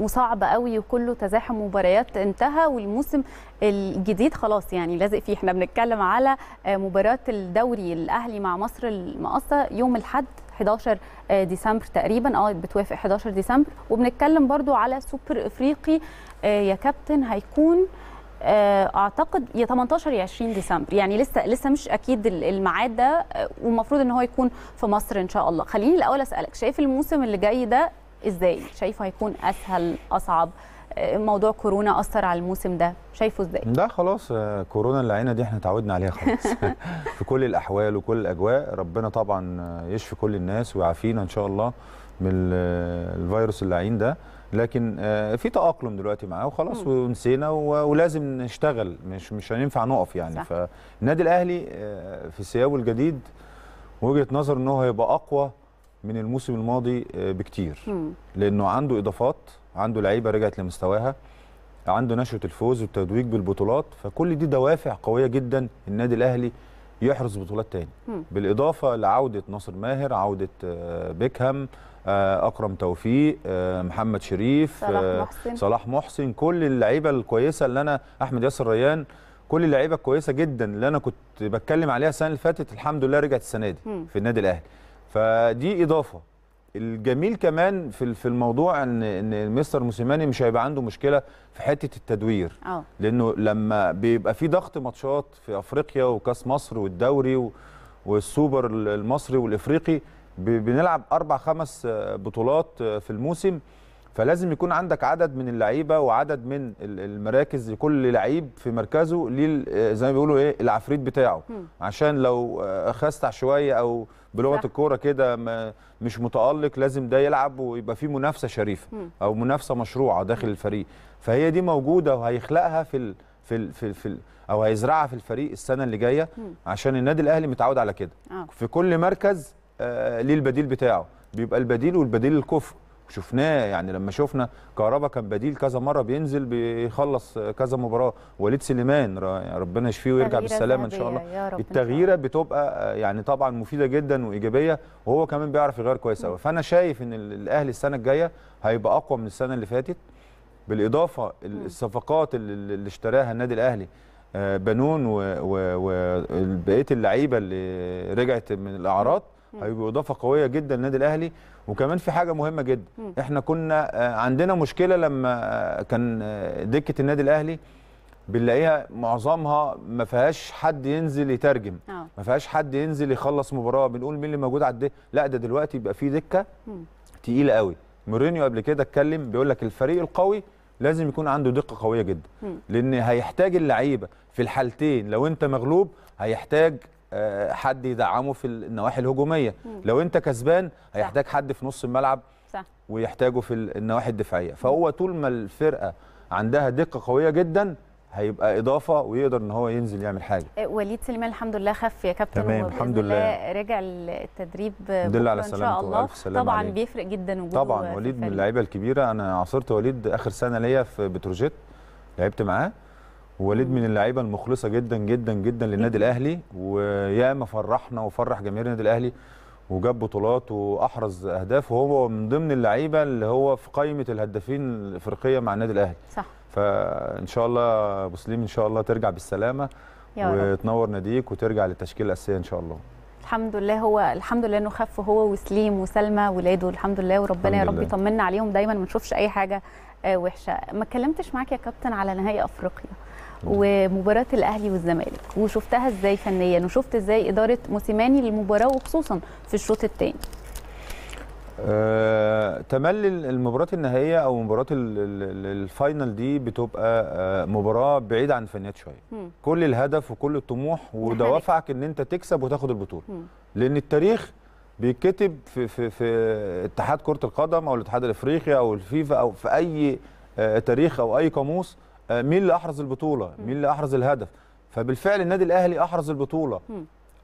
وصعب قوي وكله تزاحم مباريات انتهى والموسم الجديد خلاص يعني لازق فيه احنا بنتكلم على مباراه الدوري الاهلي مع مصر المقاصه يوم الاحد 11 ديسمبر تقريبا اه بتوافق 11 ديسمبر وبنتكلم برضو على سوبر افريقي آه، يا كابتن هيكون آه، اعتقد يا 18 يا 20 ديسمبر يعني لسه لسه مش اكيد الميعاد ده آه، والمفروض ان هو يكون في مصر ان شاء الله خليني الاول اسالك شايف الموسم اللي جاي ده ازاي شايفه هيكون اسهل اصعب آه، موضوع كورونا اثر على الموسم ده شايفه ازاي ده خلاص كورونا اللي عينا دي احنا اتعودنا عليها خلاص في كل الاحوال وكل الاجواء ربنا طبعا يشفي كل الناس ويعافينا ان شاء الله من الفيروس اللعين ده لكن آه، في تأقلم دلوقتي معاه وخلاص ونسينا ولازم نشتغل مش مش هينفع نقف يعني فالنادي الاهلي آه، في سيابه الجديد وجهه نظر ان هو هيبقى اقوى من الموسم الماضي آه، بكتير لانه عنده اضافات عنده لعيبه رجعت لمستواها عنده نشوة الفوز والتتويج بالبطولات فكل دي دوافع قويه جدا النادي الاهلي يحرز بطولات تاني بالاضافه لعوده ناصر ماهر عوده بيكهام آه، اكرم توفيق آه، محمد شريف صلاح آه، محسن, صلاح محسن كل اللعيبه الكويسه اللي انا احمد ياسر ريان كل اللعيبه الكويسه جدا اللي انا كنت بتكلم عليها السنه اللي فاتت الحمد لله رجعت السنه دي م. في النادي الاهلي فدي اضافه الجميل كمان في في الموضوع ان ان مستر موسيماني مش هيبقى عنده مشكله في حته التدوير أوه. لانه لما بيبقى في ضغط ماتشات في افريقيا وكاس مصر والدوري والسوبر المصري والافريقي بنلعب اربع خمس آه، بطولات آه، في الموسم فلازم يكون عندك عدد من اللعيبه وعدد من المراكز لكل لعيب في مركزه ليه آه، زي ما بيقولوا ايه العفريت بتاعه م. عشان لو خستع شويه او بلغه الكوره كده مش متالق لازم ده يلعب ويبقى في منافسه شريفه م. او منافسه مشروعه داخل الفريق فهي دي موجوده وهيخلقها في الـ في الـ في, الـ في الـ او هيزرعها في الفريق السنه اللي جايه عشان النادي الاهلي متعود على كده آه. في كل مركز آه، ليه البديل بتاعه بيبقى البديل والبديل الكفر شفناه يعني لما شفنا كهربا كان بديل كذا مره بينزل بيخلص كذا مباراه وليد سليمان يعني ربنا يشفيه ويرجع بالسلامه ان شاء الله التغييره بتبقى آه، يعني طبعا مفيده جدا وايجابيه وهو كمان بيعرف يغير كويس قوي فانا شايف ان الاهلي السنه الجايه هيبقى اقوى من السنه اللي فاتت بالاضافه الصفقات اللي اشتراها النادي الاهلي آه، بنون وبقيه اللعيبه اللي رجعت من الاعراض هيبقوا اضافه قويه جدا للنادي الاهلي وكمان في حاجه مهمه جدا احنا كنا آه، عندنا مشكله لما آه، كان آه، دكه النادي الاهلي بنلاقيها معظمها ما فيهاش حد ينزل يترجم ما فيهاش حد ينزل يخلص مباراه بنقول مين اللي موجود على الدكه لا ده دلوقتي يبقى في دكه تقيله قوي مورينيو قبل كده اتكلم بيقول لك الفريق القوي لازم يكون عنده دقه قويه جدا لان هيحتاج اللعيبه في الحالتين لو انت مغلوب هيحتاج آه، حد يدعمه في النواحي الهجوميه مم. لو انت كسبان هيحتاج حد في نص الملعب صح. ويحتاجه في النواحي الدفاعيه فهو طول ما الفرقه عندها دقه قويه جدا هيبقى اضافه ويقدر ان هو ينزل يعمل حاجه آه، وليد سليمان الحمد لله خف يا كابتن تمام الحمد لله رجع التدريب ان شاء الله طبعا عليك. بيفرق جدا وجوده طبعا وليد من اللعيبه الكبيره انا عاصرت وليد اخر سنه ليا في بتروجيت لعبت معاه ووليد من اللعيبه المخلصه جدا جدا جدا للنادي الاهلي وياما فرحنا وفرح جماهير النادي الاهلي وجاب بطولات واحرز اهداف وهو من ضمن اللعيبه اللي هو في قائمه الهدافين الافريقيه مع النادي الاهلي صح فان شاء الله ابو سليم ان شاء الله ترجع بالسلامه يا رب. وتنور ناديك وترجع للتشكيله الاساسيه ان شاء الله الحمد لله هو الحمد لله انه خف هو وسليم وسلمى ولاده الحمد لله وربنا يا رب يطمنا عليهم دايما ما نشوفش اي حاجه آه، وحشه ما اتكلمتش معاك يا كابتن على نهائي افريقيا ومباراه الاهلي والزمالك وشفتها ازاي فنيا وشفت ازاي اداره موسيماني للمباراه وخصوصا في الشوط الثاني أه تملي المباراه النهائيه او مباراه الفاينل دي بتبقى آه، مباراه بعيده عن الفنيات شويه كل الهدف وكل الطموح ودوافعك ان انت تكسب وتاخد البطوله لان التاريخ بيتكتب في في في اتحاد كره القدم او الاتحاد الافريقي او الفيفا او في اي آه، تاريخ او اي قاموس آه، مين اللي احرز البطوله مين اللي احرز الهدف فبالفعل النادي الاهلي احرز البطوله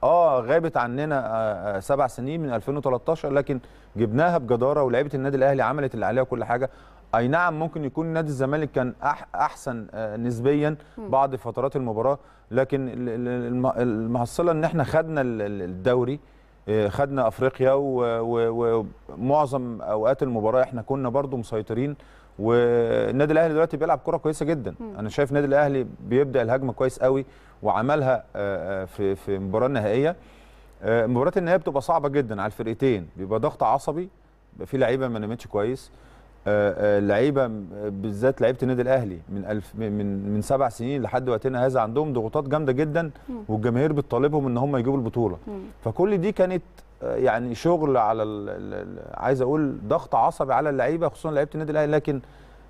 اه غابت عننا آه، آه، سبع سنين من 2013 لكن جبناها بجداره ولعيبه النادي الاهلي عملت اللي عليها كل حاجه اي نعم ممكن يكون نادي الزمالك كان احسن نسبيا بعض فترات المباراه لكن المحصله ان احنا خدنا الدوري خدنا افريقيا ومعظم اوقات المباراه احنا كنا برضو مسيطرين والنادي الاهلي دلوقتي بيلعب كره كويسه جدا مم. انا شايف النادي الاهلي بيبدا الهجمه كويس قوي وعملها آه، آه، في في المباراه النهائيه آه، مباراه النهائيه بتبقى صعبه جدا على الفرقتين بيبقى ضغط عصبي بيبقى في لعيبه ما نامتش كويس لعيبه بالذات لعيبه النادي الاهلي من ألف من من سبع سنين لحد وقتنا هذا عندهم ضغوطات جامده جدا والجماهير بتطالبهم ان هم يجيبوا البطوله فكل دي كانت يعني شغل على عايز اقول ضغط عصبي على اللعيبه خصوصا لعيبه النادي الاهلي لكن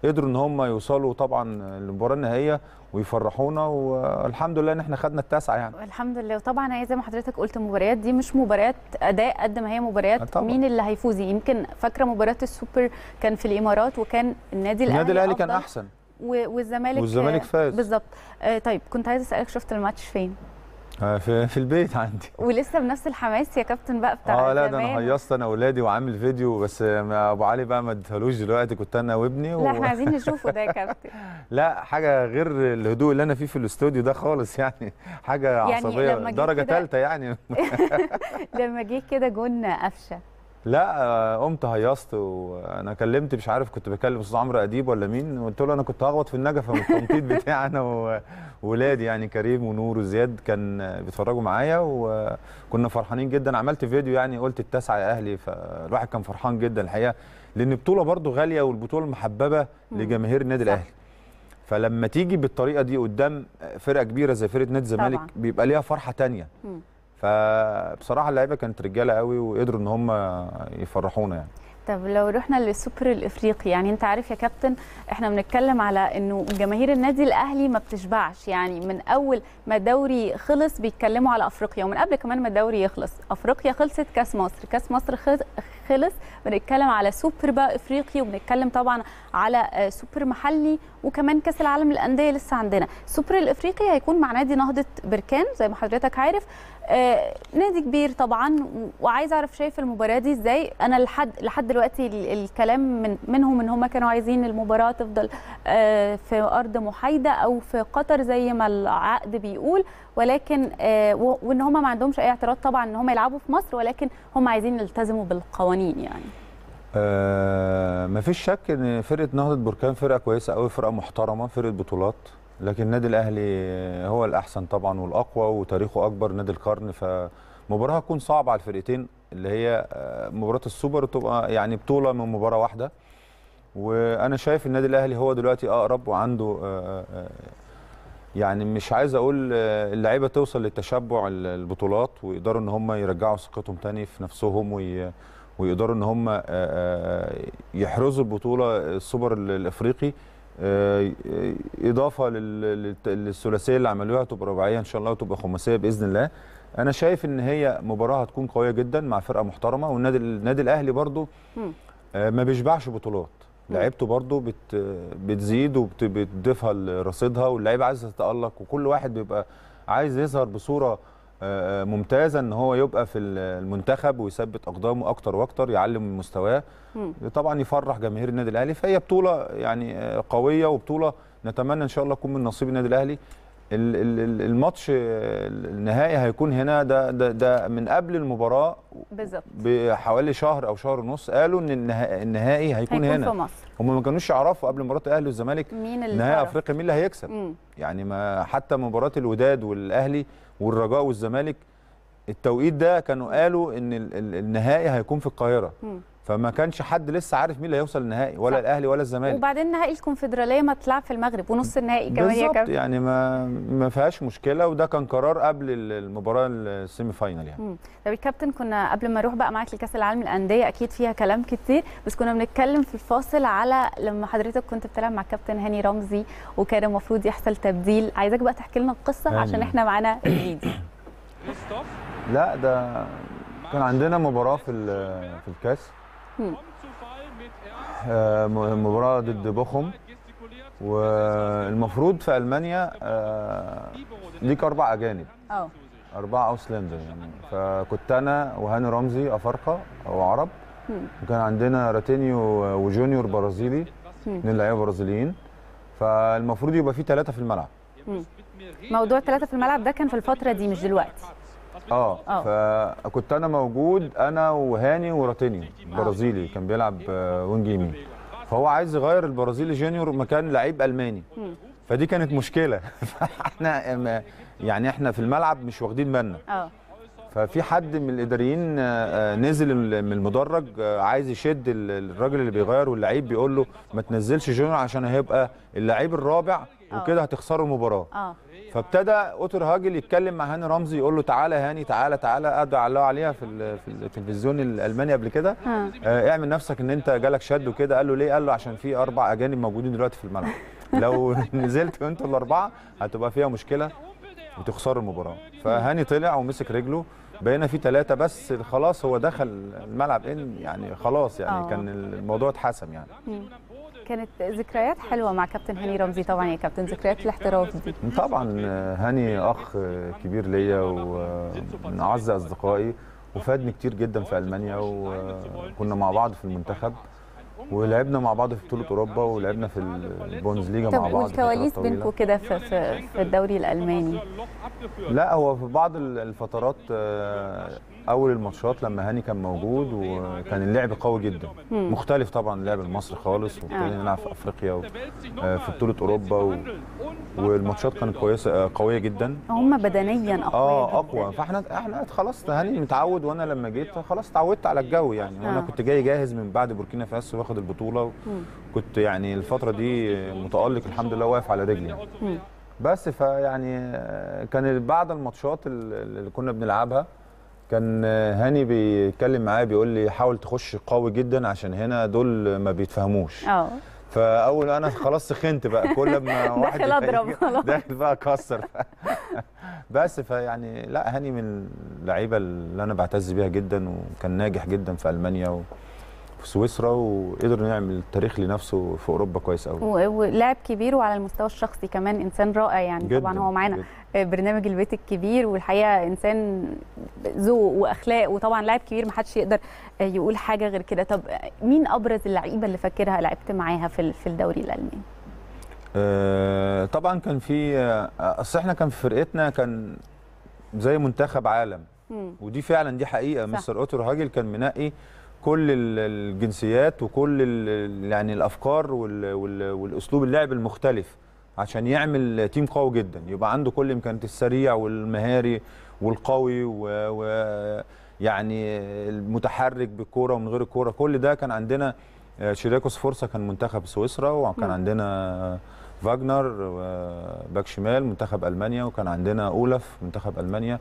قدروا ان هم يوصلوا طبعا للمباراه النهائيه ويفرحونا والحمد لله ان احنا خدنا التاسعه يعني الحمد لله وطبعا زي ما حضرتك قلت مباريات دي مش مباريات اداء قد ما هي مباريات طبعا. مين اللي هيفوز يمكن فاكره مباراه السوبر كان في الامارات وكان النادي الاهلي النادي الاهلي كان احسن والزمالك والزمالك فاز بالظبط آه، طيب كنت عايز اسالك شفت الماتش فين آه، في في البيت عندي ولسه بنفس الحماس يا كابتن بقى بتاع اه لا ده انا هيصت انا واولادي وعامل فيديو بس ابو علي بقى ما ادهلوش دلوقتي كنت انا وابني و... لا احنا عايزين نشوفه ده يا كابتن لا حاجه غير الهدوء اللي انا فيه في الاستوديو ده خالص يعني حاجه يعني عصبيه درجه ثالثه يعني لما جه كده جون قفشه لا آه، قمت هيصت وانا كلمت مش عارف كنت بكلم استاذ عمرو اديب ولا مين وقلت له انا كنت هغوط في النجفه من التنطيط بتاعي انا وولادي يعني كريم ونور وزياد كان بيتفرجوا معايا وكنا فرحانين جدا عملت فيديو يعني قلت التاسعه يا اهلي فالواحد كان فرحان جدا الحقيقه لان البطوله برده غاليه والبطوله محببه لجماهير النادي الاهلي فلما تيجي بالطريقه دي قدام فرقه كبيره زي فرقه نادي الزمالك بيبقى ليها فرحه ثانيه فبصراحه اللعيبه كانت رجاله قوي وقدروا ان هم يفرحونا يعني طب لو رحنا للسوبر الافريقي يعني انت عارف يا كابتن احنا بنتكلم على انه جماهير النادي الاهلي ما بتشبعش يعني من اول ما الدوري خلص بيتكلموا على افريقيا ومن قبل كمان ما الدوري يخلص افريقيا خلصت كاس مصر كاس مصر خلص بنتكلم على سوبر بقى افريقي وبنتكلم طبعا على سوبر محلي وكمان كاس العالم للانديه لسه عندنا السوبر الافريقي هيكون مع نادي نهضه بركان زي ما حضرتك عارف آه، نادي كبير طبعا وعايز اعرف شايف المباراه دي ازاي انا لحد لحد دلوقتي الكلام من منهم ان هم كانوا عايزين المباراه تفضل آه، في ارض محايده او في قطر زي ما العقد بيقول ولكن آه، وان هم ما عندهمش اي اعتراض طبعا ان هم يلعبوا في مصر ولكن هم عايزين يلتزموا بالقوانين يعني آه مفيش شك ان فرقه نهضه بركان فرقه كويسه قوي فرقه محترمه فرقه بطولات لكن النادي الاهلي هو الاحسن طبعا والاقوى وتاريخه اكبر نادي القرن فمباراه هتكون صعبه على الفرقتين اللي هي آه، مباراه السوبر تبقى يعني بطوله من مباراه واحده وانا شايف النادي الاهلي هو دلوقتي اقرب وعنده آه، آه، يعني مش عايز اقول اللعيبه توصل للتشبع البطولات ويقدروا ان هم يرجعوا ثقتهم تاني في نفسهم وي ويقدروا ان هم يحرزوا البطوله السوبر الافريقي آه، اضافه للثلاثيه اللي عملوها تبقى رباعيه ان شاء الله وتبقى خماسيه باذن الله انا شايف ان هي مباراه هتكون قويه جدا مع فرقه محترمه والنادي النادي الاهلي برضو آه، ما بيشبعش بطولات لعيبته برضو بت بتزيد وبتضيفها لرصيدها واللعيبه عايزه تتالق وكل واحد بيبقى عايز يظهر بصوره آه، آه، ممتازه ان هو يبقى في المنتخب ويثبت اقدامه اكتر واكتر يعلم مستواه طبعا يفرح جماهير النادي الاهلي فهي بطوله يعني آه، قويه وبطوله نتمنى ان شاء الله تكون من نصيب النادي الاهلي الماتش النهائي هيكون هنا ده ده ده من قبل المباراه بالظبط بحوالي شهر او شهر ونص قالوا ان النهائي هيكون, هيكون هنا في مصر هم ما كانوش يعرفوا قبل مباراه الاهلي والزمالك مين اللي نهائي افريقيا مين اللي هيكسب مم. يعني ما حتى مباراه الوداد والاهلي والرجاء والزمالك التوقيت ده كانوا قالوا ان النهائي هيكون في القاهره فما كانش حد لسه عارف مين اللي هيوصل النهائي ولا صح. الاهلي ولا الزمالك وبعدين نهائي الكونفدراليه ما تلعب في المغرب ونص النهائي كمان هي بالظبط يعني ما ما فيهاش مشكله وده كان قرار قبل المباراه السيمي فاينال يعني مم. طب الكابتن كنا قبل ما اروح بقى معاك لكاس العالم للانديه اكيد فيها كلام كتير بس كنا بنتكلم في الفاصل على لما حضرتك كنت بتلعب مع الكابتن هاني رمزي وكان المفروض يحصل تبديل عايزاك بقى تحكي لنا القصه هاني. عشان احنا معانا الفيديو لا ده كان عندنا مباراه في في الكاس آه، مباراه ضد بوخم والمفروض في المانيا آه، ليك اربع اجانب اه اربعه اوسلندر يعني فكنت انا وهاني رمزي افارقه او عرب وكان عندنا راتينيو وجونيور برازيلي اثنين لعيبه برازيليين فالمفروض يبقى في ثلاثه في الملعب موضوع ثلاثه في الملعب ده كان في الفتره دي مش دلوقتي آه. اه فكنت انا موجود انا وهاني وراتينيو برازيلي كان بيلعب آه، وينج يمين فهو عايز يغير البرازيلي جونيور مكان لعيب الماني فدي كانت مشكله فاحنا يعني احنا في الملعب مش واخدين بالنا اه ففي حد من الاداريين آه، نزل من المدرج عايز يشد الراجل اللي بيغير واللعيب بيقول له ما تنزلش جونيور عشان هيبقى اللعيب الرابع وكده هتخسروا المباراه فابتدى اوتر هاجل يتكلم مع هاني رمزي يقول له تعالى هاني تعالى تعالى قعدوا علقوا عليها في في التلفزيون الالماني قبل كده آه اعمل نفسك ان انت جالك شد وكده قال له ليه قال له عشان في اربع اجانب موجودين دلوقتي في الملعب لو نزلت انتوا الاربعه هتبقى فيها مشكله وتخسروا المباراه فهاني طلع ومسك رجله بقينا في ثلاثه بس خلاص هو دخل الملعب ان يعني خلاص يعني أوه. كان الموضوع اتحسم يعني كانت ذكريات حلوه مع كابتن هاني رمزي طبعا يا كابتن ذكريات الاحتراف دي طبعا هاني اخ كبير ليا ومن اعز اصدقائي وفادني كتير جدا في المانيا وكنا مع بعض في المنتخب ولعبنا مع بعض في بطوله اوروبا ولعبنا في البونز ليجا مع بعض والكواليس بينكم كده في في الدوري الالماني لا هو في بعض الفترات آه، اول الماتشات لما هاني كان موجود وكان اللعب قوي جدا مم. مختلف طبعا اللعب المصري خالص وابتدينا آه. نلعب في افريقيا وفي آه، بطوله اوروبا و... والماتشات كانت كويسه آه، قويه جدا هم بدنيا اقوى اه اقوى فاحنا احنا خلاص هاني متعود وانا لما جيت خلاص اتعودت على الجو يعني وانا آه. كنت جاي جاهز من بعد بوركينا فاسو واخد البطوله كنت يعني الفتره دي متالق الحمد لله واقف على رجلي يعني. مم. بس فيعني كان بعد الماتشات اللي كنا بنلعبها كان هاني بيتكلم معايا بيقول لي حاول تخش قوي جدا عشان هنا دول ما بيتفهموش اه فاول انا خلاص سخنت بقى كل ما واحد داخل اضرب خلاص داخل بقى اكسر بس فيعني لا هاني من اللعيبه اللي انا بعتز بيها جدا وكان ناجح جدا في المانيا و... في سويسرا وقدر يعمل تاريخ لنفسه في اوروبا كويس قوي ولاعب كبير وعلى المستوى الشخصي كمان انسان رائع يعني جداً طبعا هو معانا آه، برنامج البيت الكبير والحقيقه انسان ذوق واخلاق وطبعا لاعب كبير ما حدش يقدر آه، يقول حاجه غير كده طب مين ابرز اللعيبه اللي فاكرها لعبت معاها في في الدوري الالماني آه، طبعا كان في اصل احنا كان في فرقتنا كان زي منتخب عالم ودي فعلا دي حقيقه مستر اوتر هاجل كان منقي كل الجنسيات وكل يعني الافكار والاسلوب اللعب المختلف عشان يعمل تيم قوي جدا يبقى عنده كل امكانيات السريع والمهاري والقوي ويعني المتحرك بالكوره ومن غير الكوره كل ده كان عندنا آه، شيراكوس فرصه كان منتخب سويسرا وكان عندنا فاجنر آه، باك شمال منتخب المانيا وكان عندنا اولف منتخب المانيا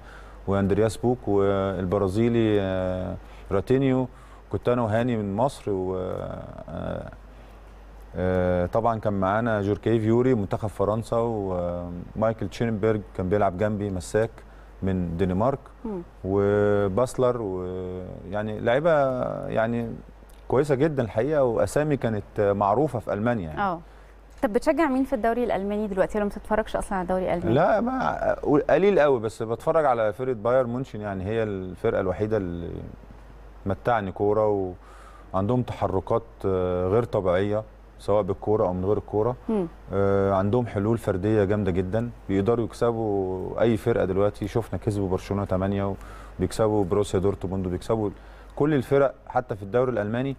واندرياس بوك والبرازيلي آه، راتينيو كنت انا وهاني من مصر و آه، آه، آه، طبعا كان معانا جوركي فيوري منتخب فرنسا ومايكل تشينبرج كان بيلعب جنبي مساك من دنمارك وباسلر ويعني لعيبه يعني كويسه جدا الحقيقه واسامي كانت معروفه في المانيا يعني اه طب بتشجع مين في الدوري الالماني دلوقتي ولا ما بتتفرجش اصلا على الدوري الالماني لا ما قليل قوي بس بتفرج على فرقه بايرن ميونخ يعني هي الفرقه الوحيده اللي متعني كوره وعندهم تحركات آه، غير طبيعيه سواء بالكوره او من غير الكوره آه، عندهم حلول فرديه جامده جدا بيقدروا يكسبوا اي فرقه دلوقتي شفنا كسبوا برشلونه 8 وبيكسبوا بروسيا دورتموند وبيكسبوا كل الفرق حتى في الدوري الالماني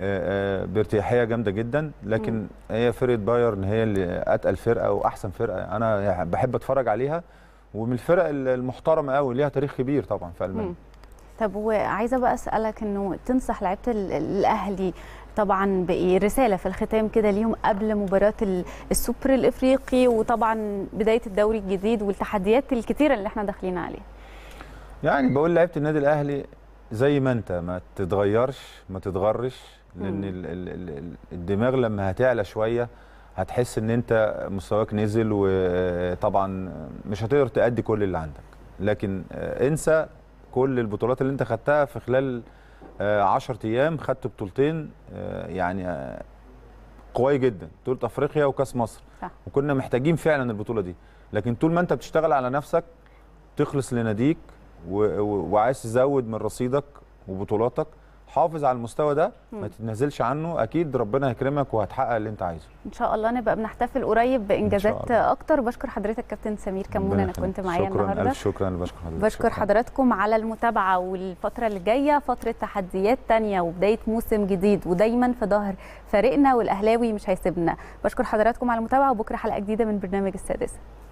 آه، بارتياحيه جامده جدا لكن هي فرقه بايرن هي اللي اتقل فرقه واحسن فرقه انا يعني بحب اتفرج عليها ومن الفرق المحترمه قوي ليها تاريخ كبير طبعا في المانيا طب وعايزه بقى اسالك انه تنصح لعيبه الاهلي طبعا برساله في الختام كده ليهم قبل مباراه السوبر الافريقي وطبعا بدايه الدوري الجديد والتحديات الكثيره اللي احنا داخلين عليها. يعني بقول لعيبه النادي الاهلي زي ما انت ما تتغيرش ما تتغرش لان ال ال الدماغ لما هتعلى شويه هتحس ان انت مستواك نزل وطبعا مش هتقدر تأدي كل اللي عندك لكن آه، انسى كل البطولات اللي انت خدتها في خلال 10 آه، ايام خدت بطولتين آه، يعني آه، قوي جدا بطوله افريقيا وكاس مصر صح. وكنا محتاجين فعلا البطوله دي لكن طول ما انت بتشتغل على نفسك تخلص لناديك وعايز تزود من رصيدك وبطولاتك تحافظ على المستوى ده ما تتنازلش عنه اكيد ربنا هيكرمك وهتحقق اللي انت عايزه ان شاء الله نبقى بنحتفل قريب بانجازات اكتر بشكر حضرتك كابتن سمير كمون انا كنت معايا النهارده شكرا شكرا بشكر حضرتك بشكر حضراتكم على المتابعه والفتره اللي جايه فتره تحديات ثانيه وبدايه موسم جديد ودايما في ظهر فريقنا والاهلاوي مش هيسيبنا بشكر حضراتكم على المتابعه وبكره حلقه جديده من برنامج السادسه